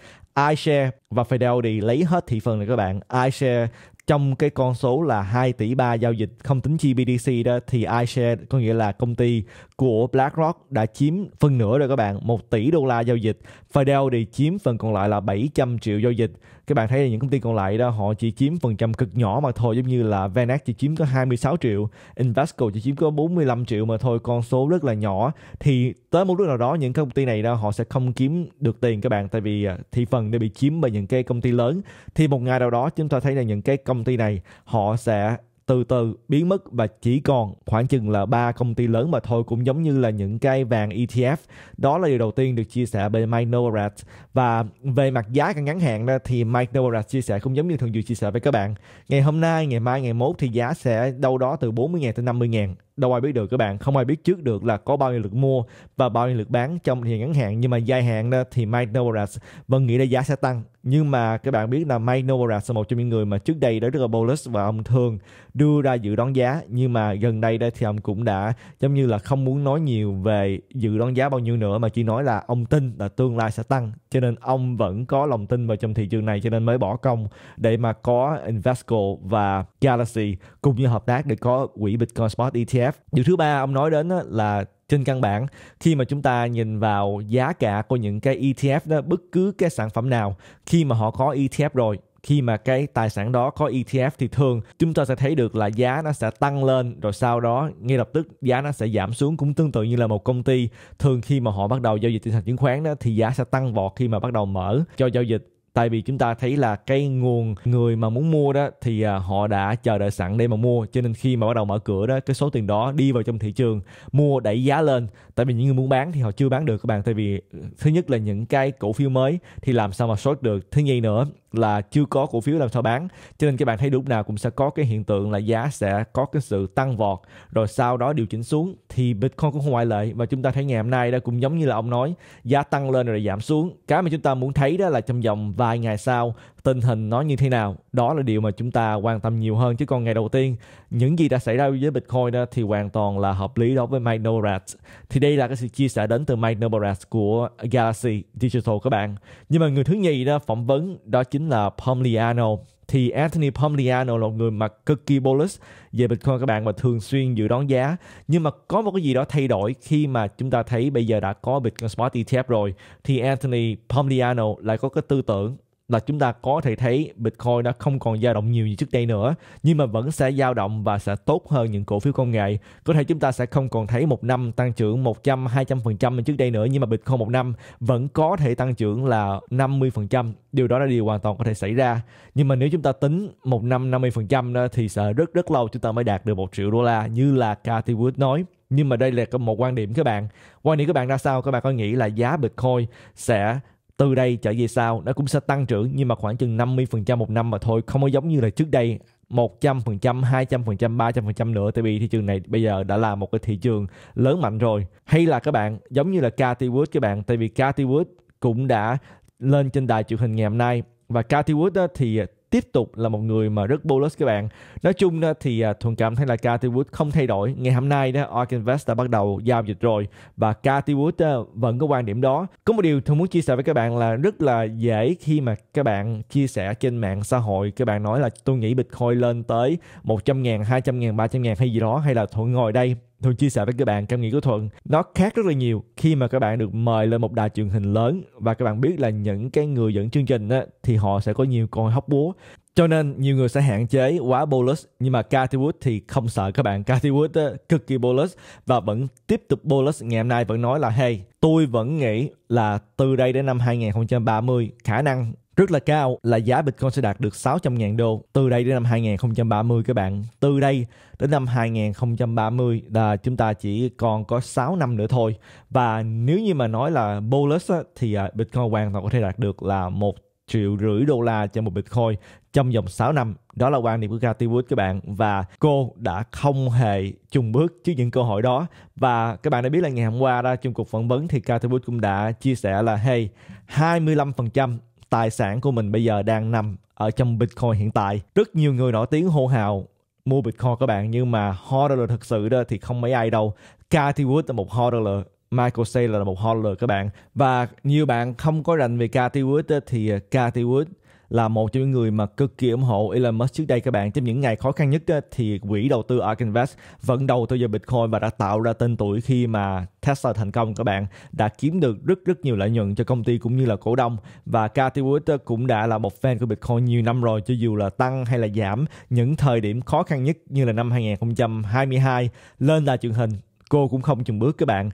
iShare và Fidelity lấy hết thị phần này các bạn iShare trong cái con số là 2 tỷ 3 giao dịch không tính chi BDC đó thì iShare có nghĩa là công ty của BlackRock đã chiếm phần nửa rồi các bạn 1 tỷ đô la giao dịch Fidelity chiếm phần còn lại là 700 triệu giao dịch các bạn thấy là những công ty còn lại đó họ chỉ chiếm phần trăm cực nhỏ mà thôi giống như là Vanac chỉ chiếm có 26 triệu Invesco chỉ chiếm có 45 triệu mà thôi con số rất là nhỏ thì tới một lúc nào đó những công ty này đó họ sẽ không kiếm được tiền các bạn tại vì à, thị phần đã bị chiếm bởi những cái công ty lớn thì một ngày nào đó chúng ta thấy là những cái công ty này họ sẽ từ từ biến mất và chỉ còn khoảng chừng là ba công ty lớn mà thôi cũng giống như là những cái vàng ETF đó là điều đầu tiên được chia sẻ bởi Mike Novogratz và về mặt giá căn ngắn hạn đó thì Mike Novogratz chia sẻ cũng giống như thường dự chia sẻ với các bạn ngày hôm nay ngày mai ngày mốt thì giá sẽ đâu đó từ 40.000 tới 50.000 đâu ai biết được các bạn không ai biết trước được là có bao nhiêu lượt mua và bao nhiêu lượt bán trong thời ngắn hạn nhưng mà dài hạn đó thì Mike Novogratz vẫn nghĩ là giá sẽ tăng nhưng mà các bạn biết là Mike Novogratz là một trong những người mà trước đây đã rất là bullish và ông thường đưa ra dự đoán giá nhưng mà gần đây đây thì ông cũng đã giống như là không muốn nói nhiều về dự đoán giá bao nhiêu nữa mà chỉ nói là ông tin là tương lai sẽ tăng cho nên ông vẫn có lòng tin vào trong thị trường này cho nên mới bỏ công để mà có Invesco và Galaxy cùng như hợp tác để có quỹ Bitcoin Spot ETF điều thứ ba ông nói đến là trên căn bản khi mà chúng ta nhìn vào giá cả của những cái ETF đó bất cứ cái sản phẩm nào khi mà họ có ETF rồi khi mà cái tài sản đó có ETF thì thường chúng ta sẽ thấy được là giá nó sẽ tăng lên rồi sau đó ngay lập tức giá nó sẽ giảm xuống cũng tương tự như là một công ty thường khi mà họ bắt đầu giao dịch trên sàn chứng khoán đó thì giá sẽ tăng vọt khi mà bắt đầu mở cho giao dịch tại vì chúng ta thấy là cái nguồn người mà muốn mua đó thì à, họ đã chờ đợi sẵn để mà mua cho nên khi mà bắt đầu mở cửa đó cái số tiền đó đi vào trong thị trường mua đẩy giá lên tại vì những người muốn bán thì họ chưa bán được các bạn tại vì ừ, thứ nhất là những cái cổ phiếu mới thì làm sao mà short được thứ nhì nữa là chưa có cổ phiếu làm sao bán cho nên các bạn thấy lúc nào cũng sẽ có cái hiện tượng là giá sẽ có cái sự tăng vọt rồi sau đó điều chỉnh xuống thì bitcoin cũng không ngoại lệ và chúng ta thấy ngày hôm nay đó cũng giống như là ông nói giá tăng lên rồi giảm xuống cái mà chúng ta muốn thấy đó là trong vòng vài ngày sau tình hình nó như thế nào đó là điều mà chúng ta quan tâm nhiều hơn chứ còn ngày đầu tiên những gì đã xảy ra với bitcoin đó thì hoàn toàn là hợp lý đối với Mike Norat thì đây là cái sự chia sẻ đến từ Mike Norat của Galaxy Digital các bạn nhưng mà người thứ nhì đó phỏng vấn đó chính là Pomliano thì Anthony Pomliano là một người mà cực kỳ bullish về Bitcoin các bạn và thường xuyên dự đoán giá nhưng mà có một cái gì đó thay đổi khi mà chúng ta thấy bây giờ đã có Bitcoin Spot ETF rồi thì Anthony Pomliano lại có cái tư tưởng là chúng ta có thể thấy Bitcoin đã không còn dao động nhiều như trước đây nữa nhưng mà vẫn sẽ dao động và sẽ tốt hơn những cổ phiếu công nghệ có thể chúng ta sẽ không còn thấy một năm tăng trưởng 100 200% như trước đây nữa nhưng mà Bitcoin một năm vẫn có thể tăng trưởng là 50% điều đó là điều hoàn toàn có thể xảy ra nhưng mà nếu chúng ta tính một năm 50% đó, thì sẽ rất rất lâu chúng ta mới đạt được một triệu đô la như là Cathy Wood nói nhưng mà đây là một quan điểm các bạn quan điểm các bạn ra sao các bạn có nghĩ là giá bitcoin sẽ từ đây trở về sau nó cũng sẽ tăng trưởng nhưng mà khoảng chừng 50% một năm mà thôi không có giống như là trước đây 100%, 200%, 300% nữa tại vì thị trường này bây giờ đã là một cái thị trường lớn mạnh rồi. Hay là các bạn giống như là Cathy Wood các bạn tại vì Cathy Wood cũng đã lên trên đài truyền hình ngày hôm nay và Cathy Wood thì tiếp tục là một người mà rất bullish các bạn nói chung thì à, thuần cảm thấy là Cathy Wood không thay đổi ngày hôm nay đó ARK Invest đã bắt đầu giao dịch rồi và Cathy Wood à, vẫn có quan điểm đó có một điều tôi muốn chia sẻ với các bạn là rất là dễ khi mà các bạn chia sẻ trên mạng xã hội các bạn nói là tôi nghĩ Bitcoin lên tới 100 ngàn 200 ngàn 300 ngàn hay gì đó hay là thuận ngồi đây thuận chia sẻ với các bạn cam nghĩ của thuận nó khác rất là nhiều khi mà các bạn được mời lên một đài truyền hình lớn và các bạn biết là những cái người dẫn chương trình á, thì họ sẽ có nhiều con hóc búa cho nên nhiều người sẽ hạn chế quá bolus nhưng mà Cathy Wood thì không sợ các bạn. Cathy Wood cực kỳ bolus và vẫn tiếp tục bolus ngày hôm nay vẫn nói là hey, tôi vẫn nghĩ là từ đây đến năm 2030 khả năng rất là cao là giá Bitcoin sẽ đạt được 600.000 đô từ đây đến năm 2030 các bạn. Từ đây đến năm 2030 là chúng ta chỉ còn có 6 năm nữa thôi. Và nếu như mà nói là bullish á, thì à, Bitcoin hoàn toàn có thể đạt được là 1 triệu rưỡi đô la cho một Bitcoin trong vòng 6 năm. Đó là quan điểm của Cathy Wood các bạn và cô đã không hề chùng bước trước những cơ hội đó. Và các bạn đã biết là ngày hôm qua ra trong cuộc phỏng vấn thì Cathy Wood cũng đã chia sẻ là hey, 25% tài sản của mình bây giờ đang nằm ở trong Bitcoin hiện tại. Rất nhiều người nổi tiếng hô hào mua Bitcoin các bạn nhưng mà hodler thật sự đó thì không mấy ai đâu. Cathy Wood là một hodler, Michael Saylor là một hodler các bạn. Và nhiều bạn không có rành về Cathy Wood thì à, Cathy Wood là một trong những người mà cực kỳ ủng hộ Elon Musk trước đây các bạn trong những ngày khó khăn nhất thì quỹ đầu tư Ark Invest vẫn đầu tư vào Bitcoin và đã tạo ra tên tuổi khi mà Tesla thành công các bạn đã kiếm được rất rất nhiều lợi nhuận cho công ty cũng như là cổ đông và Cathy Wood cũng đã là một fan của Bitcoin nhiều năm rồi cho dù là tăng hay là giảm những thời điểm khó khăn nhất như là năm 2022 lên là truyền hình cô cũng không chừng bước các bạn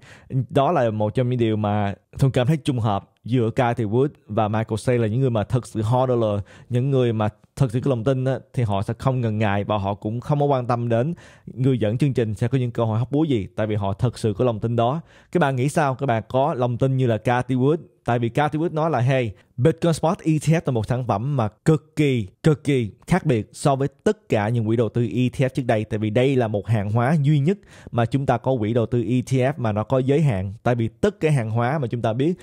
đó là một trong những điều mà thường cảm thấy trùng hợp giữa Cathy Wood và Michael Say là những người mà thật sự hot dollar những người mà thực sự có lòng tin thì họ sẽ không ngần ngại và họ cũng không có quan tâm đến người dẫn chương trình sẽ có những cơ hội hóc búa gì tại vì họ thật sự có lòng tin đó các bạn nghĩ sao các bạn có lòng tin như là Cathy Wood tại vì Cathy Wood nói là hey Bitcoin Spot ETF là một sản phẩm mà cực kỳ cực kỳ khác biệt so với tất cả những quỹ đầu tư ETF trước đây tại vì đây là một hàng hóa duy nhất mà chúng ta có quỹ đầu tư ETF mà nó có giới hạn tại vì tất cả hàng hóa mà chúng ta biết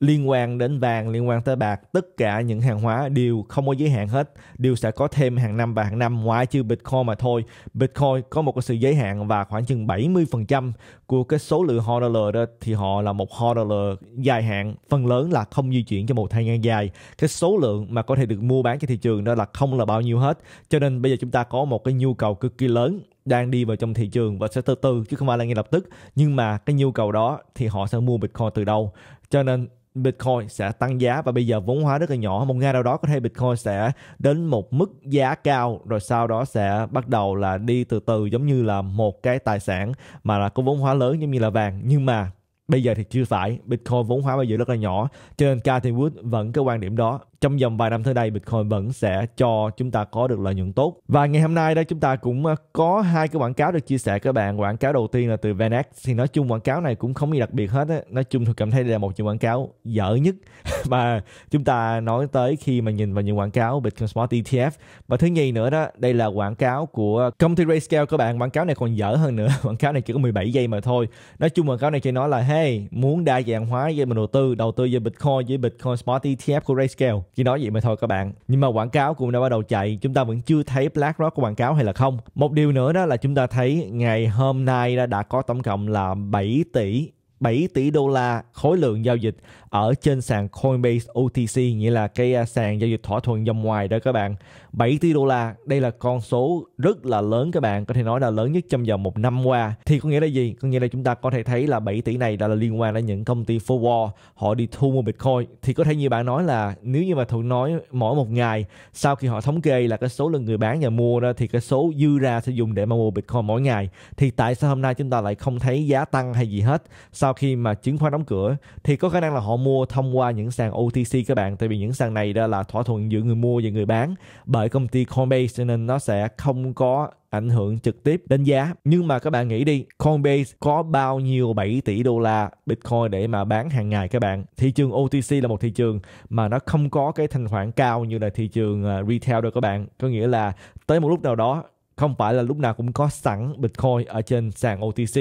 liên quan đến vàng liên quan tới bạc tất cả những hàng hóa đều không có giới hạn hết đều sẽ có thêm hàng năm và hàng năm ngoại trừ Bitcoin mà thôi. Bitcoin có một cái sự giới hạn và khoảng chừng 70% của cái số lượng hodler đó thì họ là một hodler dài hạn, phần lớn là không di chuyển cho một thời gian dài. Cái số lượng mà có thể được mua bán trên thị trường đó là không là bao nhiêu hết. Cho nên bây giờ chúng ta có một cái nhu cầu cực kỳ lớn đang đi vào trong thị trường và sẽ từ từ chứ không phải là ngay lập tức nhưng mà cái nhu cầu đó thì họ sẽ mua bitcoin từ đâu cho nên Bitcoin sẽ tăng giá và bây giờ vốn hóa rất là nhỏ một ngày nào đó có thể Bitcoin sẽ đến một mức giá cao rồi sau đó sẽ bắt đầu là đi từ từ giống như là một cái tài sản mà là có vốn hóa lớn giống như là vàng nhưng mà bây giờ thì chưa phải Bitcoin vốn hóa bây giờ rất là nhỏ cho nên Cathy Wood vẫn cái quan điểm đó trong vòng vài năm tới đây Bitcoin vẫn sẽ cho chúng ta có được lợi nhuận tốt. Và ngày hôm nay đây chúng ta cũng ờ, có hai cái quảng cáo được chia sẻ các bạn. Quảng cáo đầu tiên là từ Venex thì nói chung quảng cáo này cũng không gì đặc biệt hết. Á. Nói chung tôi cảm thấy đây là một trong quảng cáo dở nhất mà chúng ta nói tới khi mà nhìn vào những quảng cáo Bitcoin Spot ETF. Và thứ nhì nữa đó, đây là quảng cáo của công ty Rayscale các bạn. Quảng cáo này còn dở hơn nữa. Quảng cáo này chỉ có 17 giây mà thôi. Nói chung quảng cáo này chỉ nói là hey, muốn đa dạng hóa về mình đầu tư, đầu tư về Bitcoin với Bitcoin Spot ETF của Rayscale chỉ nói vậy mà thôi các bạn nhưng mà quảng cáo cũng đã bắt đầu chạy chúng ta vẫn chưa thấy BlackRock có quảng cáo hay là không một điều nữa đó là chúng ta thấy ngày hôm nay đã có tổng cộng là 7 tỷ 7 tỷ đô la khối lượng giao dịch ở trên sàn Coinbase OTC nghĩa là cái à, sàn giao dịch thỏa thuận dòng ngoài đó các bạn 7 tỷ đô la đây là con số rất là lớn các bạn có thể nói là lớn nhất trong vòng một năm qua thì có nghĩa là gì có nghĩa là chúng ta có thể thấy là 7 tỷ này đã là liên quan đến những công ty forward họ đi thu mua Bitcoin thì có thể như bạn nói là nếu như mà Thuận nói mỗi một ngày sau khi họ thống kê là cái số lượng người bán và mua đó thì cái số dư ra sẽ dùng để mà mua Bitcoin mỗi ngày thì tại sao hôm nay chúng ta lại không thấy giá tăng hay gì hết sao sau khi mà chứng khoán đóng cửa thì có khả năng là họ mua thông qua những sàn OTC các bạn tại vì những sàn này đó là thỏa thuận giữa người mua và người bán bởi công ty Coinbase cho nên nó sẽ không có ảnh hưởng trực tiếp đến giá. Nhưng mà các bạn nghĩ đi, Coinbase có bao nhiêu 7 tỷ đô la Bitcoin để mà bán hàng ngày các bạn. Thị trường OTC là một thị trường mà nó không có cái thanh khoản cao như là thị trường à, retail đâu các bạn. Có nghĩa là tới một lúc nào đó không phải là lúc nào cũng có sẵn Bitcoin ở trên sàn OTC.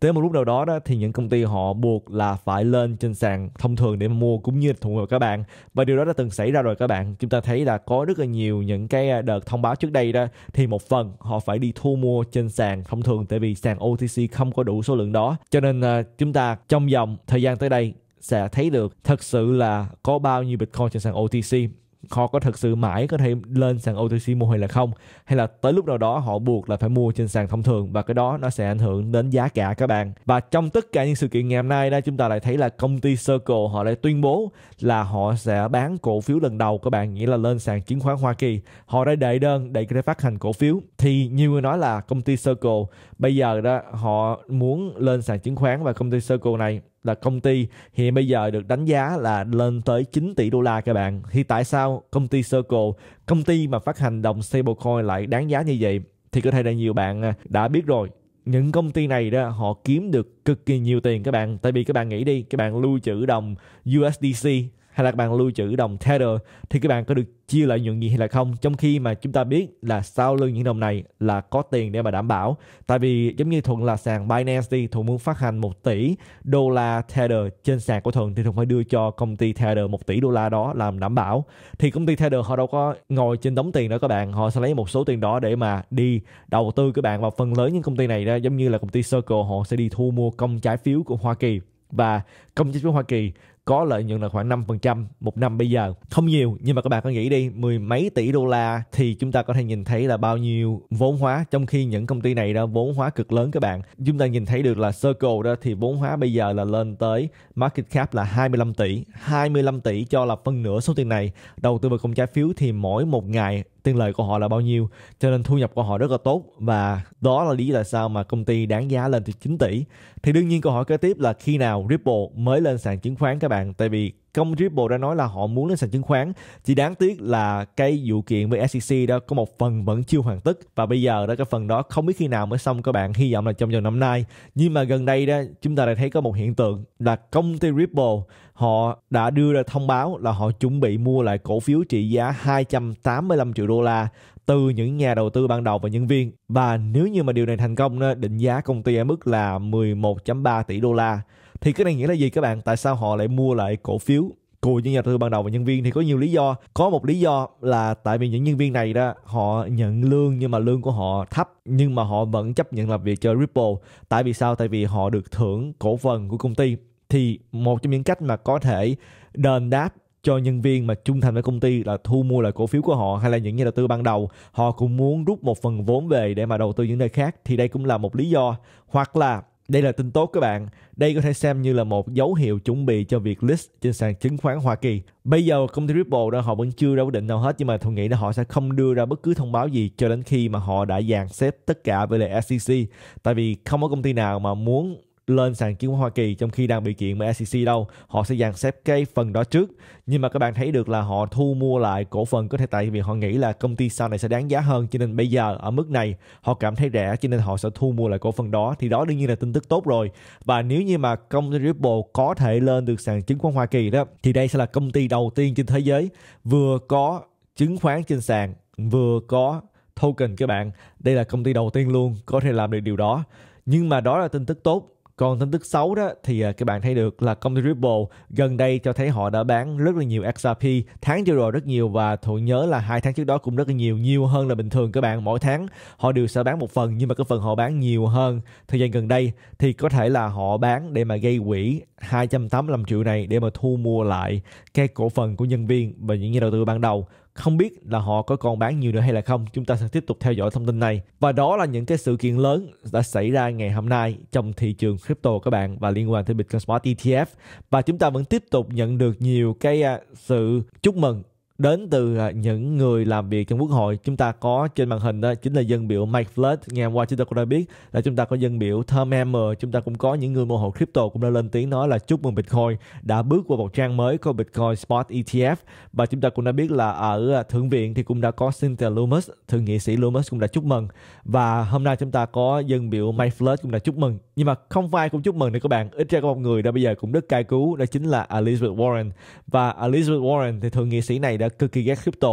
Tới một lúc nào đó, đó thì những công ty họ buộc là phải lên trên sàn thông thường để mua cũng như thuận hợp các bạn. Và điều đó đã từng xảy ra rồi các bạn. Chúng ta thấy là có rất là nhiều những cái à, đợt thông báo trước đây đó thì một phần họ phải đi thu mua trên sàn thông thường tại vì sàn OTC không có đủ số lượng đó. Cho nên à, chúng ta trong vòng thời gian tới đây sẽ thấy được thật sự là có bao nhiêu Bitcoin trên sàn OTC họ có thật sự mãi có thể lên sàn OTC mua hay là không hay là tới lúc nào đó họ buộc là phải mua trên sàn thông thường và cái đó nó sẽ ảnh hưởng đến giá cả các bạn và trong tất cả những sự kiện ngày hôm nay đây chúng ta lại thấy là công ty Circle họ lại tuyên bố là họ sẽ bán cổ phiếu lần đầu các bạn nghĩa là lên sàn chứng khoán Hoa Kỳ họ đã đệ đơn để có thể phát hành cổ phiếu thì nhiều người nói là công ty Circle bây giờ đó họ muốn lên sàn chứng khoán và công ty Circle này là công ty hiện bây giờ được đánh giá là lên tới 9 tỷ đô la các bạn. Thì tại sao công ty Circle, công ty mà phát hành đồng stablecoin lại đáng giá như vậy? Thì có thể là nhiều bạn à, đã biết rồi những công ty này đó họ kiếm được cực kỳ nhiều tiền các bạn tại vì các bạn nghĩ đi các bạn lưu trữ đồng USDC hay là các bạn lưu trữ đồng Tether thì các bạn có được chia lợi nhuận gì hay là không trong khi mà chúng ta biết là sau lưng những đồng này là có tiền để mà đảm bảo tại vì giống như thuận là sàn Binance đi thuận muốn phát hành 1 tỷ đô la Tether trên sàn của thuận thì thuận phải đưa cho công ty Tether 1 tỷ đô la đó làm đảm bảo thì công ty Tether họ đâu có ngồi trên đống tiền đó các bạn họ sẽ lấy một số tiền đó để mà đi đầu tư các bạn vào phần lớn những công ty này đó giống như là công ty Circle họ sẽ đi thu mua công trái phiếu của Hoa Kỳ và công trái phiếu Hoa Kỳ có lợi nhuận là khoảng 5% một năm bây giờ. Không nhiều nhưng mà các bạn có nghĩ đi, mười mấy tỷ đô la thì chúng ta có thể nhìn thấy là bao nhiêu vốn hóa trong khi những công ty này đó vốn hóa cực lớn các bạn. Chúng ta nhìn thấy được là Circle đó thì vốn hóa bây giờ là lên tới market cap là 25 tỷ. 25 tỷ cho là phân nửa số tiền này. Đầu tư vào công trái phiếu thì mỗi một ngày tiền lời của họ là bao nhiêu cho nên thu nhập của họ rất là tốt và đó là lý do tại sao mà công ty đáng giá lên từ 9 tỷ thì đương nhiên câu hỏi kế tiếp là khi nào Ripple mới lên sàn chứng khoán các bạn tại vì công Ripple đã nói là họ muốn lên sàn chứng khoán chỉ đáng tiếc là cái vụ kiện với SEC đó có một phần vẫn chưa hoàn tất và bây giờ đó cái phần đó không biết khi nào mới xong các bạn hy vọng là trong vòng năm nay nhưng mà gần đây đó chúng ta đã thấy có một hiện tượng là công ty Ripple họ đã đưa ra thông báo là họ chuẩn bị mua lại cổ phiếu trị giá 285 triệu đô la từ những nhà đầu tư ban đầu và nhân viên và nếu như mà điều này thành công định giá công ty ở mức là 11.3 tỷ đô la thì cái này nghĩa là gì các bạn tại sao họ lại mua lại cổ phiếu của những nhà đầu tư ban đầu và nhân viên thì có nhiều lý do có một lý do là tại vì những nhân viên này đó họ nhận lương nhưng mà lương của họ thấp nhưng mà họ vẫn chấp nhận làm việc cho Ripple tại vì sao tại vì họ được thưởng cổ phần của công ty thì một trong những cách mà có thể đền đáp cho nhân viên mà trung thành với công ty là thu mua lại cổ phiếu của họ hay là những nhà đầu tư ban đầu họ cũng muốn rút một phần vốn về để mà đầu tư những nơi khác thì đây cũng là một lý do hoặc là đây là tin tốt các bạn. Đây có thể xem như là một dấu hiệu chuẩn bị cho việc list trên sàn chứng khoán Hoa Kỳ. Bây giờ công ty Ripple đó họ vẫn chưa ra quyết định nào hết nhưng mà tôi nghĩ là họ sẽ không đưa ra bất cứ thông báo gì cho đến khi mà họ đã dàn xếp tất cả với lại SEC. Tại vì không có công ty nào mà muốn lên sàn chứng khoán Hoa Kỳ trong khi đang bị kiện bởi SEC đâu họ sẽ dàn xếp cái phần đó trước nhưng mà các bạn thấy được là họ thu mua lại cổ phần có thể tại vì họ nghĩ là công ty sau này sẽ đáng giá hơn cho nên bây giờ ở mức này họ cảm thấy rẻ cho nên họ sẽ thu mua lại cổ phần đó thì đó đương nhiên là tin tức tốt rồi và nếu như mà công ty Ripple có thể lên được sàn chứng khoán Hoa Kỳ đó thì đây sẽ là công ty đầu tiên trên thế giới vừa có chứng khoán trên sàn vừa có token các bạn đây là công ty đầu tiên luôn có thể làm được điều đó nhưng mà đó là tin tức tốt còn tin tức xấu đó thì à, các bạn thấy được là công ty Ripple gần đây cho thấy họ đã bán rất là nhiều XRP tháng vừa rồi rất nhiều và thụ nhớ là hai tháng trước đó cũng rất là nhiều nhiều hơn là bình thường các bạn mỗi tháng họ đều sẽ bán một phần nhưng mà cái phần họ bán nhiều hơn thời gian gần đây thì có thể là họ bán để mà gây quỹ 285 triệu này để mà thu mua lại cái cổ phần của nhân viên và những nhà đầu tư ban đầu không biết là họ có còn bán nhiều nữa hay là không, chúng ta sẽ tiếp tục theo dõi thông tin này. Và đó là những cái sự kiện lớn đã xảy ra ngày hôm nay trong thị trường crypto các bạn và liên quan tới Bitcoin Spot ETF. Và chúng ta vẫn tiếp tục nhận được nhiều cái à, sự chúc mừng đến từ à, những người làm việc trong quốc hội chúng ta có trên màn hình đó chính là dân biểu Mike Flood ngày hôm qua chúng ta cũng đã biết là chúng ta có dân biểu Tom M. chúng ta cũng có những người mua hộ crypto cũng đã lên tiếng nói là chúc mừng Bitcoin đã bước qua một trang mới của Bitcoin Spot ETF và chúng ta cũng đã biết là ở à, thượng viện thì cũng đã có Cynthia Lumos thượng nghị sĩ Lumis cũng đã chúc mừng và hôm nay chúng ta có dân biểu Mike Flood cũng đã chúc mừng nhưng mà không phải cũng chúc mừng nữa các bạn ít ra có một người đã bây giờ cũng rất cai cú đó chính là Elizabeth Warren và Elizabeth Warren thì thượng nghị sĩ này đã đã cực kỳ ghét crypto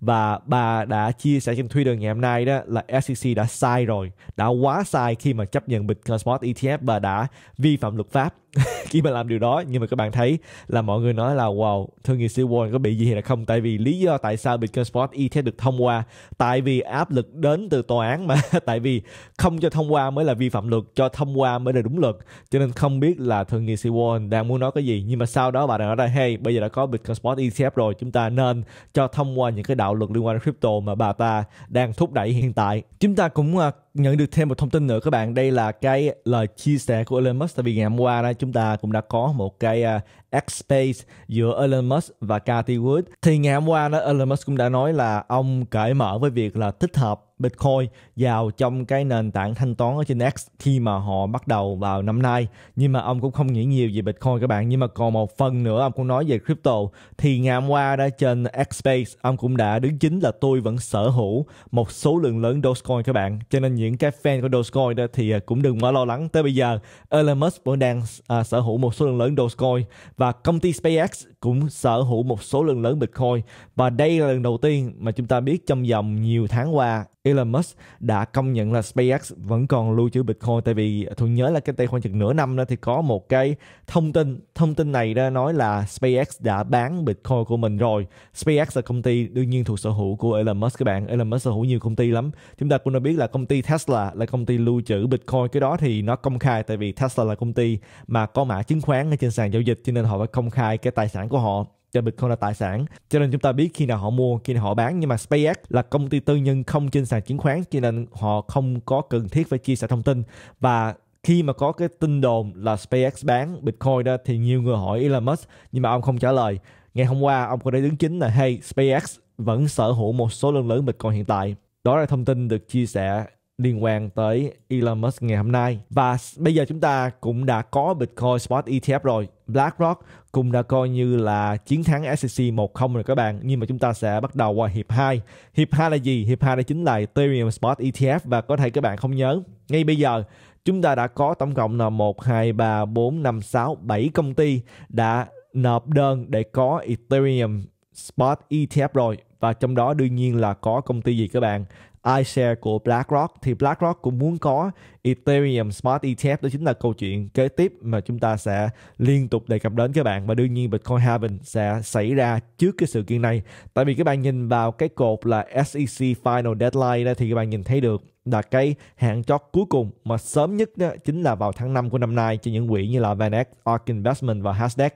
và bà đã chia sẻ trên Twitter ngày hôm nay đó là SEC đã sai rồi, đã quá sai khi mà chấp nhận Bitcoin Spot ETF và đã vi phạm luật pháp khi mà làm điều đó nhưng mà các bạn thấy là mọi người nói là wow thương hiệu siêu Warren có bị gì hay là không tại vì lý do tại sao Bitcoin Spot Ether được thông qua tại vì áp lực đến từ tòa án mà tại vì không cho thông qua mới là vi phạm luật cho thông qua mới là đúng luật cho nên không biết là thương hiệu siêu Warren đang muốn nói cái gì nhưng mà sau đó bà đã nói là hey bây giờ đã có Bitcoin Spot ETF rồi chúng ta nên cho thông qua những cái đạo luật liên quan đến crypto mà bà ta đang thúc đẩy hiện tại chúng ta cũng à, nhận được thêm một thông tin nữa các bạn đây là cái lời chia sẻ của Elon Musk tại vì ngày hôm qua đó chúng ta cũng đã có một cái à, X-Space giữa Elon Musk và Cathy Wood. Thì ngày hôm qua đó, Elon Musk cũng đã nói là ông cởi mở với việc là thích hợp Bitcoin vào trong cái nền tảng thanh toán ở trên X khi mà họ bắt đầu vào năm nay. Nhưng mà ông cũng không nghĩ nhiều về Bitcoin các bạn. Nhưng mà còn một phần nữa ông cũng nói về crypto. Thì ngày hôm qua đó trên X-Space ông cũng đã đứng chính là tôi vẫn sở hữu một số lượng lớn Dogecoin các bạn. Cho nên những cái fan của Dogecoin đó thì cũng đừng quá lo lắng. Tới bây giờ Elon Musk vẫn đang à, sở hữu một số lượng lớn Dogecoin và công ty SpaceX cũng sở hữu một số lượng lớn Bitcoin và đây là lần đầu tiên mà chúng ta biết trong vòng nhiều tháng qua Elon Musk đã công nhận là SpaceX vẫn còn lưu trữ Bitcoin tại vì Thuận nhớ là cái đây khoảng chừng nửa năm đó thì có một cái thông tin thông tin này đã nói là SpaceX đã bán Bitcoin của mình rồi SpaceX là công ty đương nhiên thuộc sở hữu của Elon Musk các bạn Elon Musk sở hữu nhiều công ty lắm chúng ta cũng đã biết là công ty Tesla là công ty lưu trữ Bitcoin cái đó thì nó công khai tại vì Tesla là công ty mà có mã chứng khoán ở trên sàn giao dịch cho nên họ phải công khai cái tài sản của họ cho Bitcoin là tài sản. Cho nên chúng ta biết khi nào họ mua, khi nào họ bán. Nhưng mà SpaceX là công ty tư nhân không trên sàn chứng khoán cho nên họ không có cần thiết phải chia sẻ thông tin. Và khi mà có cái tin đồn là SpaceX bán Bitcoin đó thì nhiều người hỏi Elon Musk nhưng mà ông không trả lời. Ngày hôm qua ông có để đứng chính là hey SpaceX vẫn sở hữu một số lượng lớn Bitcoin hiện tại. Đó là thông tin được chia sẻ liên quan tới Elon Musk ngày hôm nay. Và bây giờ chúng ta cũng đã có Bitcoin Spot ETF rồi. BlackRock cũng đã coi như là chiến thắng SEC 1-0 rồi các bạn. Nhưng mà chúng ta sẽ bắt đầu qua hiệp 2. Hiệp 2 là gì? Hiệp 2 là chính là Ethereum Spot ETF và có thể các bạn không nhớ. Ngay bây giờ chúng ta đã có tổng cộng là 1, 2, 3, 4, 5, 6, 7 công ty đã nộp đơn để có Ethereum Spot ETF rồi và trong đó đương nhiên là có công ty gì các bạn iShare của BlackRock thì BlackRock cũng muốn có Ethereum Smart ETF đó chính là câu chuyện kế tiếp mà chúng ta sẽ liên tục đề cập đến các bạn và đương nhiên Bitcoin halving sẽ xảy ra trước cái sự kiện này tại vì các bạn nhìn vào cái cột là SEC final deadline đó thì các bạn nhìn thấy được là cái hạn chót cuối cùng mà sớm nhất đó chính là vào tháng 5 của năm nay cho những quỹ như là VanEck, ARK Investment và Hasdex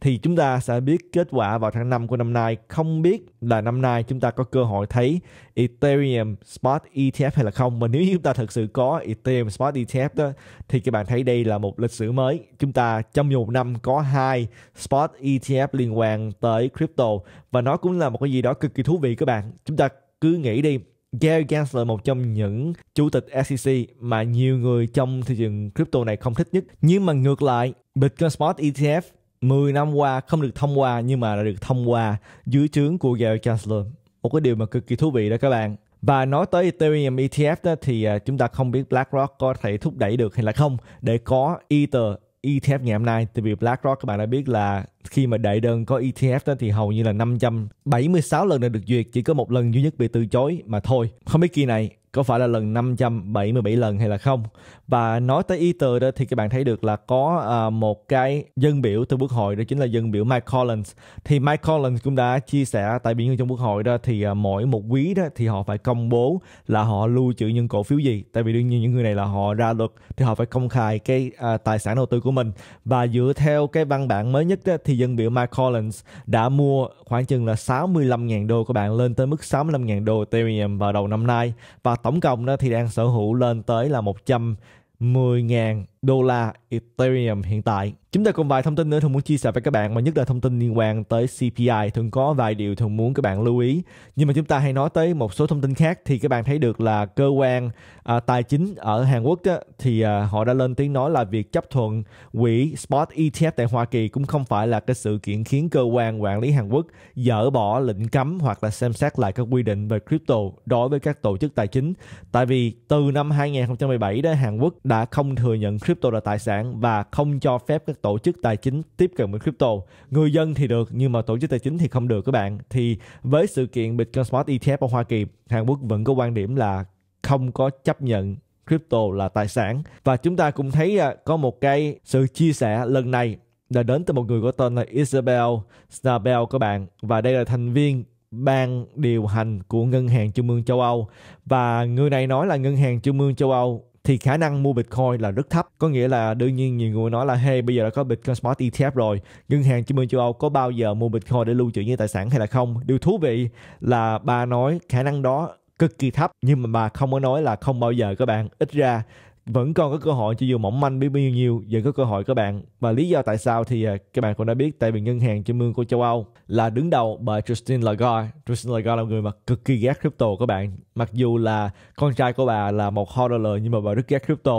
thì chúng ta sẽ biết kết quả vào tháng 5 của năm nay không biết là năm nay chúng ta có cơ hội thấy Ethereum Spot ETF hay là không mà nếu như chúng ta thực sự có Ethereum Spot ETF đó thì các bạn thấy đây là một lịch sử mới chúng ta trong một năm có hai Spot ETF liên quan tới crypto và nó cũng là một cái gì đó cực kỳ thú vị các bạn chúng ta cứ nghĩ đi Gary Gensler một trong những chủ tịch SEC mà nhiều người trong thị trường crypto này không thích nhất. Nhưng mà ngược lại, Bitcoin Spot ETF 10 năm qua không được thông qua nhưng mà đã được thông qua dưới trướng của Gary Gensler. Một cái điều mà cực kỳ thú vị đó các bạn. Và nói tới Ethereum ETF đó, thì à, chúng ta không biết BlackRock có thể thúc đẩy được hay là không để có Ether ETF ngày hôm nay tại vì BlackRock các bạn đã biết là khi mà đại đơn có ETF đó thì hầu như là 576 lần đã được duyệt chỉ có một lần duy nhất bị từ chối mà thôi không biết kỳ này có phải là lần 577 lần hay là không và nói tới ý từ đó thì các bạn thấy được là có uh, một cái dân biểu từ quốc hội đó chính là dân biểu Mike Collins thì Mike Collins cũng đã chia sẻ tại biểu nhân trong quốc hội đó thì uh, mỗi một quý đó thì họ phải công bố là họ lưu trữ những cổ phiếu gì tại vì đương nhiên những người này là họ ra luật thì họ phải công khai cái uh, tài sản đầu tư của mình và dựa theo cái văn bản mới nhất đó, thì dân biểu Mike Collins đã mua khoảng chừng là 65.000 đô của bạn lên tới mức 65.000 đô Ethereum vào đầu năm nay và tổng cộng đó thì đang sở hữu lên tới là 110.000 đô la Ethereum hiện tại. Chúng ta còn vài thông tin nữa thường muốn chia sẻ với các bạn mà nhất là thông tin liên quan tới CPI. Thường có vài điều thường muốn các bạn lưu ý. Nhưng mà chúng ta hay nói tới một số thông tin khác thì các bạn thấy được là cơ quan à, tài chính ở Hàn Quốc đó, thì à, họ đã lên tiếng nói là việc chấp thuận quỹ spot ETF tại Hoa Kỳ cũng không phải là cái sự kiện khiến cơ quan quản lý Hàn Quốc dỡ bỏ lệnh cấm hoặc là xem xét lại các quy định về crypto đối với các tổ chức tài chính. Tại vì từ năm 2017 đó Hàn Quốc đã không thừa nhận crypto crypto là tài sản và không cho phép các tổ chức tài chính tiếp cận với crypto. Người dân thì được nhưng mà tổ chức tài chính thì không được các bạn. Thì với sự kiện Bitcoin smart ETF ở Hoa Kỳ, Hàn Quốc vẫn có quan điểm là không có chấp nhận crypto là tài sản và chúng ta cũng thấy à, có một cái sự chia sẻ lần này đã đến từ một người có tên là Isabel Snabel các bạn và đây là thành viên ban điều hành của ngân hàng trung ương châu Âu và người này nói là ngân hàng trung ương châu Âu thì khả năng mua Bitcoin là rất thấp. Có nghĩa là đương nhiên nhiều người nói là hey bây giờ đã có Bitcoin Smart ETF rồi, ngân hàng chứng minh châu Âu có bao giờ mua Bitcoin để lưu trữ như tài sản hay là không? Điều thú vị là bà nói khả năng đó cực kỳ thấp nhưng mà bà không có nói là không bao giờ các bạn ít ra vẫn còn có cơ hội cho dù mỏng manh biết bao nhiêu vẫn có cơ hội các bạn và lý do tại sao thì à, các bạn cũng đã biết tại vì ngân hàng trung ương của châu Âu là đứng đầu bởi Christine Lagarde Christine Lagarde là người mà cực kỳ ghét crypto các bạn mặc dù là con trai của bà là một hodler nhưng mà bà rất ghét crypto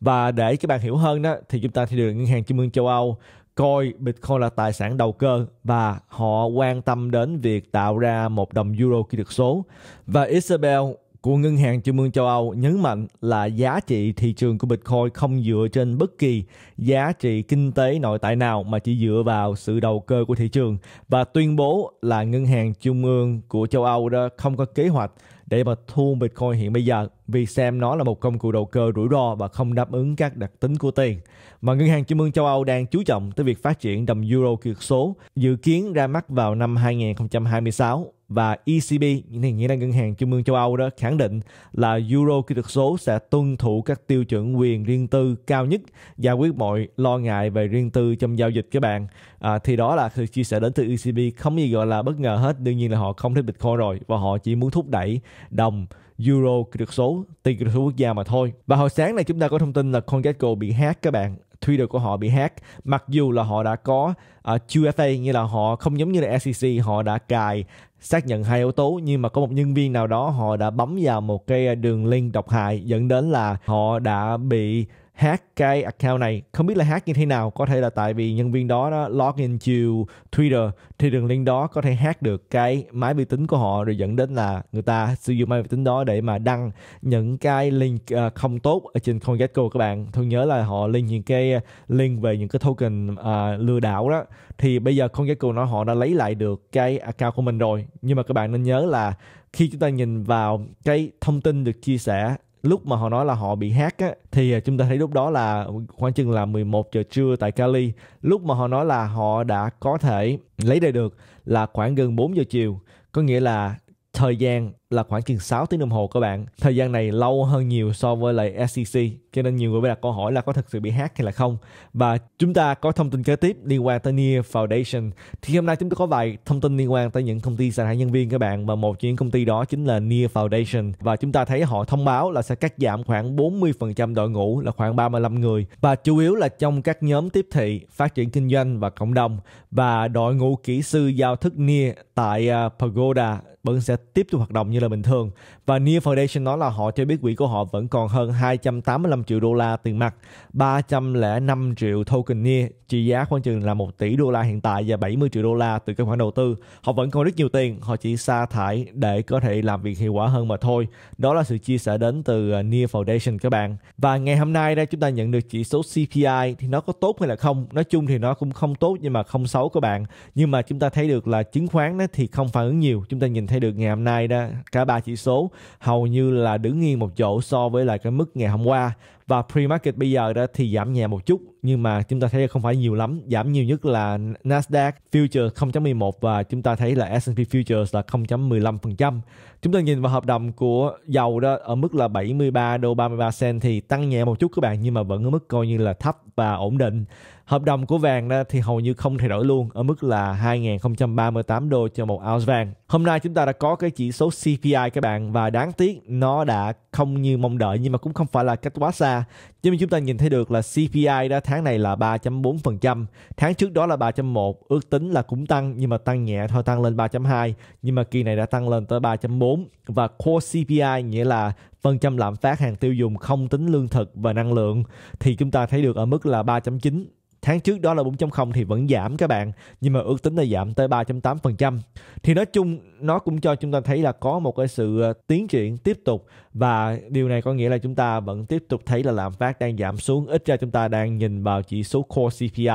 và để các bạn hiểu hơn đó thì chúng ta thì được ngân hàng trung ương châu Âu coi Bitcoin là tài sản đầu cơ và họ quan tâm đến việc tạo ra một đồng euro kỹ thuật số. Và Isabel của Ngân hàng Trung ương châu Âu nhấn mạnh là giá trị thị trường của Bitcoin không dựa trên bất kỳ giá trị kinh tế nội tại nào mà chỉ dựa vào sự đầu cơ của thị trường và tuyên bố là Ngân hàng Trung ương của châu Âu đó không có kế hoạch để mà thu Bitcoin hiện bây giờ vì xem nó là một công cụ đầu cơ rủi ro và không đáp ứng các đặc tính của tiền. Mà Ngân hàng Trung ương châu Âu đang chú trọng tới việc phát triển đồng euro kiệt số, dự kiến ra mắt vào năm 2026 và ECB những nghĩa là ngân hàng trung ương châu Âu đó khẳng định là euro kỹ thuật số sẽ tuân thủ các tiêu chuẩn quyền riêng tư cao nhất giải quyết mọi lo ngại về riêng tư trong giao dịch các bạn à, thì đó là sự chia sẻ đến từ ECB không gì gọi là bất ngờ hết đương nhiên là họ không thích Bitcoin rồi và họ chỉ muốn thúc đẩy đồng euro kỹ thuật số tiền kỹ thuật số quốc gia mà thôi và hồi sáng này chúng ta có thông tin là CoinGecko bị hack các bạn Twitter của họ bị hack mặc dù là họ đã có uh, à, QFA như là họ không giống như là SEC họ đã cài xác nhận hai yếu tố nhưng mà có một nhân viên nào đó họ đã bấm vào một cái đường link độc hại dẫn đến là họ đã bị hack cái account này không biết là hack như thế nào có thể là tại vì nhân viên đó, đó login chiều Twitter thì đường link đó có thể hack được cái máy vi tính của họ rồi dẫn đến là người ta sử dụng máy vi tính đó để mà đăng những cái link uh, không tốt ở trên CoinGecko các bạn tôi nhớ là họ link những cái link về những cái token uh, lừa đảo đó thì bây giờ CoinGecko nó họ đã lấy lại được cái account của mình rồi nhưng mà các bạn nên nhớ là khi chúng ta nhìn vào cái thông tin được chia sẻ lúc mà họ nói là họ bị hack á thì à, chúng ta thấy lúc đó là khoảng chừng là 11 giờ trưa tại Cali lúc mà họ nói là họ đã có thể lấy ra được là khoảng gần 4 giờ chiều có nghĩa là thời gian là khoảng chừng 6 tiếng đồng hồ các bạn. Thời gian này lâu hơn nhiều so với lại SEC, cho nên nhiều người đặt câu hỏi là có thực sự bị hack hay là không. Và chúng ta có thông tin kế tiếp liên quan tới Near Foundation. Thì hôm nay chúng tôi có vài thông tin liên quan tới những công ty sa thải nhân viên các bạn và một trong những công ty đó chính là Near Foundation và chúng ta thấy họ thông báo là sẽ cắt giảm khoảng 40% đội ngũ là khoảng 35 người và chủ yếu là trong các nhóm tiếp thị, phát triển kinh doanh và cộng đồng và đội ngũ kỹ sư giao thức Near tại à, Pagoda vẫn sẽ tiếp tục hoạt động như là bình thường và Near Foundation nói là họ cho biết quỹ của họ vẫn còn hơn 285 triệu đô la tiền mặt, 305 triệu token near trị giá khoảng chừng là 1 tỷ đô la hiện tại và 70 triệu đô la từ các khoản đầu tư. Họ vẫn còn rất nhiều tiền, họ chỉ sa thải để có thể làm việc hiệu quả hơn mà thôi. Đó là sự chia sẻ đến từ à, Near Foundation các bạn. Và ngày hôm nay đây chúng ta nhận được chỉ số CPI thì nó có tốt hay là không? Nói chung thì nó cũng không tốt nhưng mà không xấu các bạn. Nhưng mà chúng ta thấy được là chứng khoán đó thì không phản ứng nhiều. Chúng ta nhìn thấy được ngày hôm nay đó cả ba chỉ số hầu như là đứng yên một chỗ so với lại cái mức ngày hôm qua và pre-market bây giờ đó thì giảm nhẹ một chút nhưng mà chúng ta thấy không phải nhiều lắm giảm nhiều nhất là Nasdaq Future 0.11 và chúng ta thấy là S&P Futures là 0.15% chúng ta nhìn vào hợp đồng của dầu đó ở mức là 73 đô 33 cent thì tăng nhẹ một chút các bạn nhưng mà vẫn ở mức coi như là thấp và ổn định Hợp đồng của vàng thì hầu như không thay đổi luôn ở mức là 2.038 đô cho một ounce vàng. Hôm nay chúng ta đã có cái chỉ số CPI các bạn và đáng tiếc nó đã không như mong đợi nhưng mà cũng không phải là cách quá xa. nhưng mà chúng ta nhìn thấy được là CPI đó tháng này là 3.4%, tháng trước đó là 3.1, ước tính là cũng tăng nhưng mà tăng nhẹ thôi tăng lên 3.2 nhưng mà kỳ này đã tăng lên tới 3.4 và core CPI nghĩa là phần trăm lạm phát hàng tiêu dùng không tính lương thực và năng lượng thì chúng ta thấy được ở mức là 3.9 tháng trước đó là 4.0 thì vẫn giảm các bạn nhưng mà ước tính là giảm tới 3.8% thì nói chung nó cũng cho chúng ta thấy là có một cái sự ờ, tiến triển tiếp tục và điều này có nghĩa là chúng ta vẫn tiếp tục thấy là lạm phát đang giảm xuống ít ra chúng ta đang nhìn vào chỉ số core CPI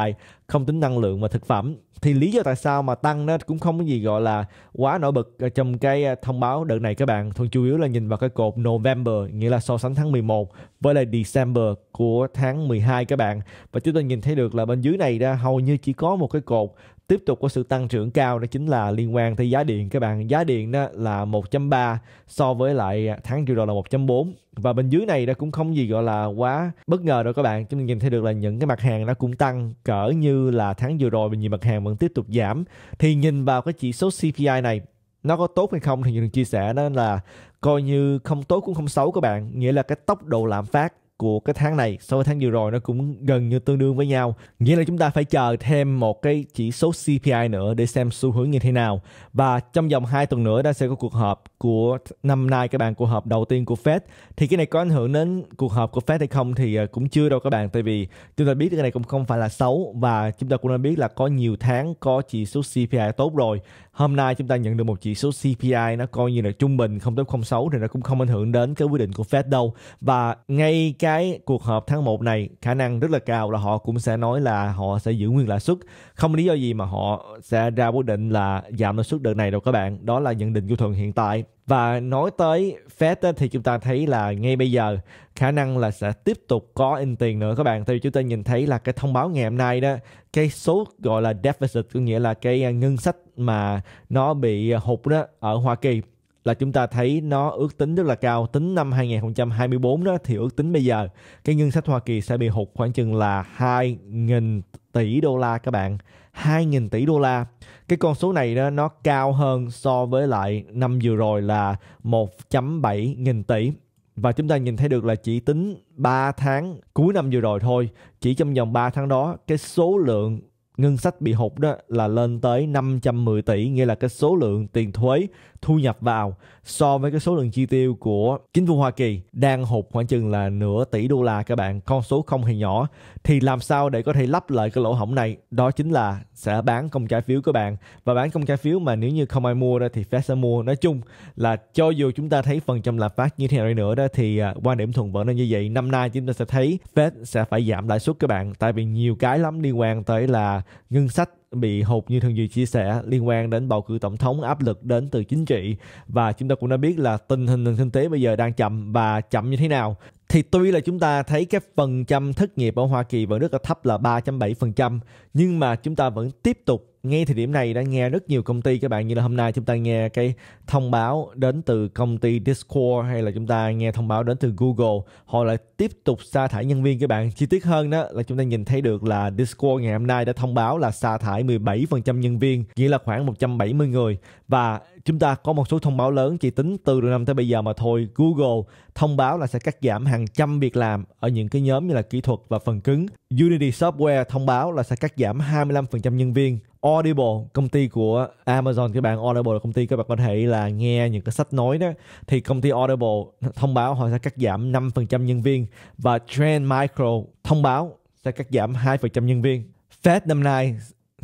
không tính năng lượng và thực phẩm thì lý do tại sao mà tăng nó cũng không có gì gọi là quá nổi bật trong cái à, thông báo đợt này các bạn thuần chủ yếu là nhìn vào cái cột November nghĩa là so sánh tháng 11 với lại December của tháng 12 các bạn và chúng ta nhìn thấy được là bên dưới này ra hầu như chỉ có một cái cột tiếp tục có sự tăng trưởng cao đó chính là liên quan tới giá điện các bạn giá điện đó là 1.3 so với lại tháng vừa rồi là 1.4 và bên dưới này đó cũng không gì gọi là quá bất ngờ đâu các bạn chúng mình nhìn thấy được là những cái mặt hàng nó cũng tăng cỡ như là tháng vừa rồi mình nhiều mặt hàng vẫn tiếp tục giảm thì nhìn vào cái chỉ số CPI này nó có tốt hay không thì mình chia sẻ đó là coi như không tốt cũng không xấu các bạn nghĩa là cái tốc độ lạm phát của cái tháng này so với tháng vừa rồi nó cũng gần như tương đương với nhau nghĩa là chúng ta phải chờ thêm một cái chỉ số CPI nữa để xem xu hướng như thế nào và trong vòng 2 tuần nữa đã sẽ có cuộc họp của năm nay các bạn cuộc họp đầu tiên của Fed thì cái này có ảnh hưởng đến cuộc họp của Fed hay không thì ờ, cũng chưa đâu các bạn tại vì chúng ta biết cái này cũng không phải là xấu và chúng ta cũng đã biết là có nhiều tháng có chỉ số CPI tốt rồi hôm nay chúng ta nhận được một chỉ số CPI nó coi như là trung bình không tốt không xấu thì nó cũng không ảnh hưởng đến cái quyết định của Fed đâu và ngay cái cái cuộc họp tháng 1 này khả năng rất là cao là họ cũng sẽ nói là họ sẽ giữ nguyên lãi suất. Không lý do gì mà họ sẽ ra quyết định là giảm lãi suất đợt này đâu các bạn. Đó là nhận định của Thuận hiện tại. Và nói tới Fed thì chúng ta thấy là ngay bây giờ khả năng là sẽ tiếp tục có in tiền nữa các bạn. Tại vì chúng ta nhìn thấy là cái thông báo ngày hôm nay đó, cái số gọi là deficit có nghĩa là cái ngân sách mà nó bị hụt đó ở Hoa Kỳ là chúng ta thấy nó ước tính rất là cao tính năm 2024 đó thì ước tính bây giờ cái ngân sách Hoa Kỳ sẽ bị hụt khoảng chừng là 2.000 tỷ đô la các bạn 2.000 tỷ đô la cái con số này đó, nó cao hơn so với lại năm vừa rồi là 1.7 nghìn tỷ và chúng ta nhìn thấy được là chỉ tính 3 tháng cuối năm vừa rồi thôi chỉ trong vòng 3 tháng đó cái số lượng ngân sách bị hụt đó là lên tới 510 tỷ nghĩa là cái số lượng tiền thuế thu nhập vào so với cái số lượng chi tiêu của chính phủ Hoa Kỳ đang hụt khoảng chừng là nửa tỷ đô la các bạn, con số không hề nhỏ thì làm sao để có thể lấp lại cái lỗ hổng này? Đó chính là sẽ bán công trái phiếu các bạn và bán công trái phiếu mà nếu như không ai mua ra thì Fed sẽ mua. Nói chung là cho dù chúng ta thấy phần trăm lạm phát như thế nào đi nữa đó thì à, quan điểm thuận vẫn là như vậy. Năm nay chúng ta sẽ thấy Fed sẽ phải giảm lãi suất các bạn tại vì nhiều cái lắm liên quan tới là ngân sách bị hụt như thường duy chia sẻ liên quan đến bầu cử tổng thống áp lực đến từ chính trị và chúng ta cũng đã biết là tình hình nền kinh tế bây giờ đang chậm và chậm như thế nào thì tuy là chúng ta thấy cái phần trăm thất nghiệp ở Hoa Kỳ vẫn rất là thấp là 3.7% nhưng mà chúng ta vẫn tiếp tục ngay thời điểm này đã nghe rất nhiều công ty các bạn như là hôm nay chúng ta nghe cái thông báo đến từ công ty Discord hay là chúng ta nghe thông báo đến từ Google họ lại tiếp tục sa thải nhân viên các bạn chi tiết hơn đó là chúng ta nhìn thấy được là Discord ngày hôm nay đã thông báo là sa thải 17% nhân viên nghĩa là khoảng 170 người và chúng ta có một số thông báo lớn chỉ tính từ đầu năm tới bây giờ mà thôi Google thông báo là sẽ cắt giảm hàng trăm việc làm ở những cái nhóm như là kỹ thuật và phần cứng Unity Software thông báo là sẽ cắt giảm 25% nhân viên Audible, công ty của Amazon các bạn Audible là công ty các bạn có thể là nghe những cái sách nói đó thì công ty Audible thông báo họ sẽ cắt giảm 5% nhân viên và Trend Micro thông báo sẽ cắt giảm 2% nhân viên Fed năm nay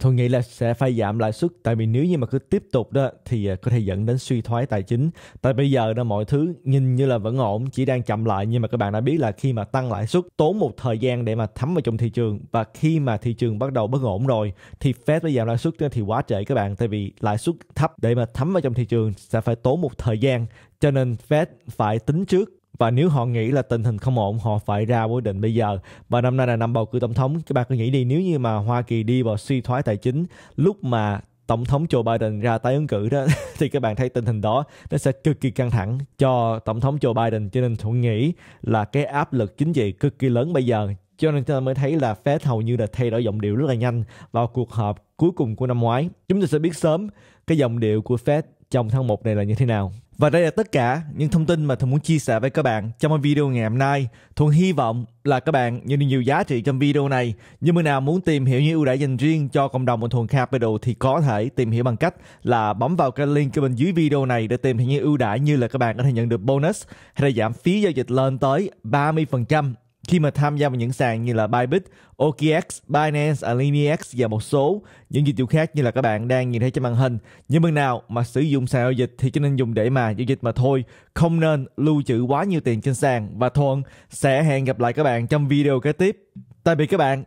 tôi nghĩ là sẽ phải giảm lãi suất tại vì nếu như mà cứ tiếp tục đó thì à, có thể dẫn đến suy thoái tài chính tại bây giờ đó mọi thứ nhìn như là vẫn ổn chỉ đang chậm lại nhưng mà các bạn đã biết là khi mà tăng lãi suất tốn một thời gian để mà thấm vào trong thị trường và khi mà thị trường bắt đầu bất ổn rồi thì Fed phải giảm lãi suất thì quá trễ các bạn tại vì lãi suất thấp để mà thấm vào trong thị trường sẽ phải tốn một thời gian cho nên Fed phải tính trước và nếu họ nghĩ là tình hình không ổn họ phải ra quyết định bây giờ và năm nay là năm bầu cử tổng thống các bạn cứ nghĩ đi nếu như mà Hoa Kỳ đi vào suy thoái tài chính lúc mà tổng thống Joe Biden ra tái ứng cử đó thì các bạn thấy tình hình đó nó sẽ cực kỳ căng thẳng cho tổng thống Joe Biden cho nên tôi nghĩ là cái áp lực chính trị cực kỳ lớn bây giờ cho nên chúng ta mới thấy là Fed hầu như là thay đổi giọng điệu rất là nhanh vào cuộc họp cuối cùng của năm ngoái. Chúng ta sẽ biết sớm cái giọng điệu của Fed trong tháng một này là như thế nào. Và đây là tất cả những thông tin mà Thuận muốn chia sẻ với các bạn trong video ngày hôm nay. Thuận hy vọng là các bạn nhận được nhiều giá trị trong video này. Như người nào muốn tìm hiểu những ưu đãi dành riêng cho cộng đồng của Thuận Capital thì có thể tìm hiểu bằng cách là bấm vào cái link bên dưới video này để tìm hiểu những ưu đãi như là các bạn có thể nhận được bonus hay là giảm phí giao dịch lên tới 30% khi mà tham gia vào những sàn như là Bybit, OKX, Binance, AlineX và một số những dịch vụ khác như là các bạn đang nhìn thấy trên màn hình. Nhưng mà nào mà sử dụng sàn giao dịch thì chỉ nên dùng để mà giao dịch mà thôi, không nên lưu trữ quá nhiều tiền trên sàn. Và Thuận sẽ hẹn gặp lại các bạn trong video kế tiếp. Tạm biệt các bạn.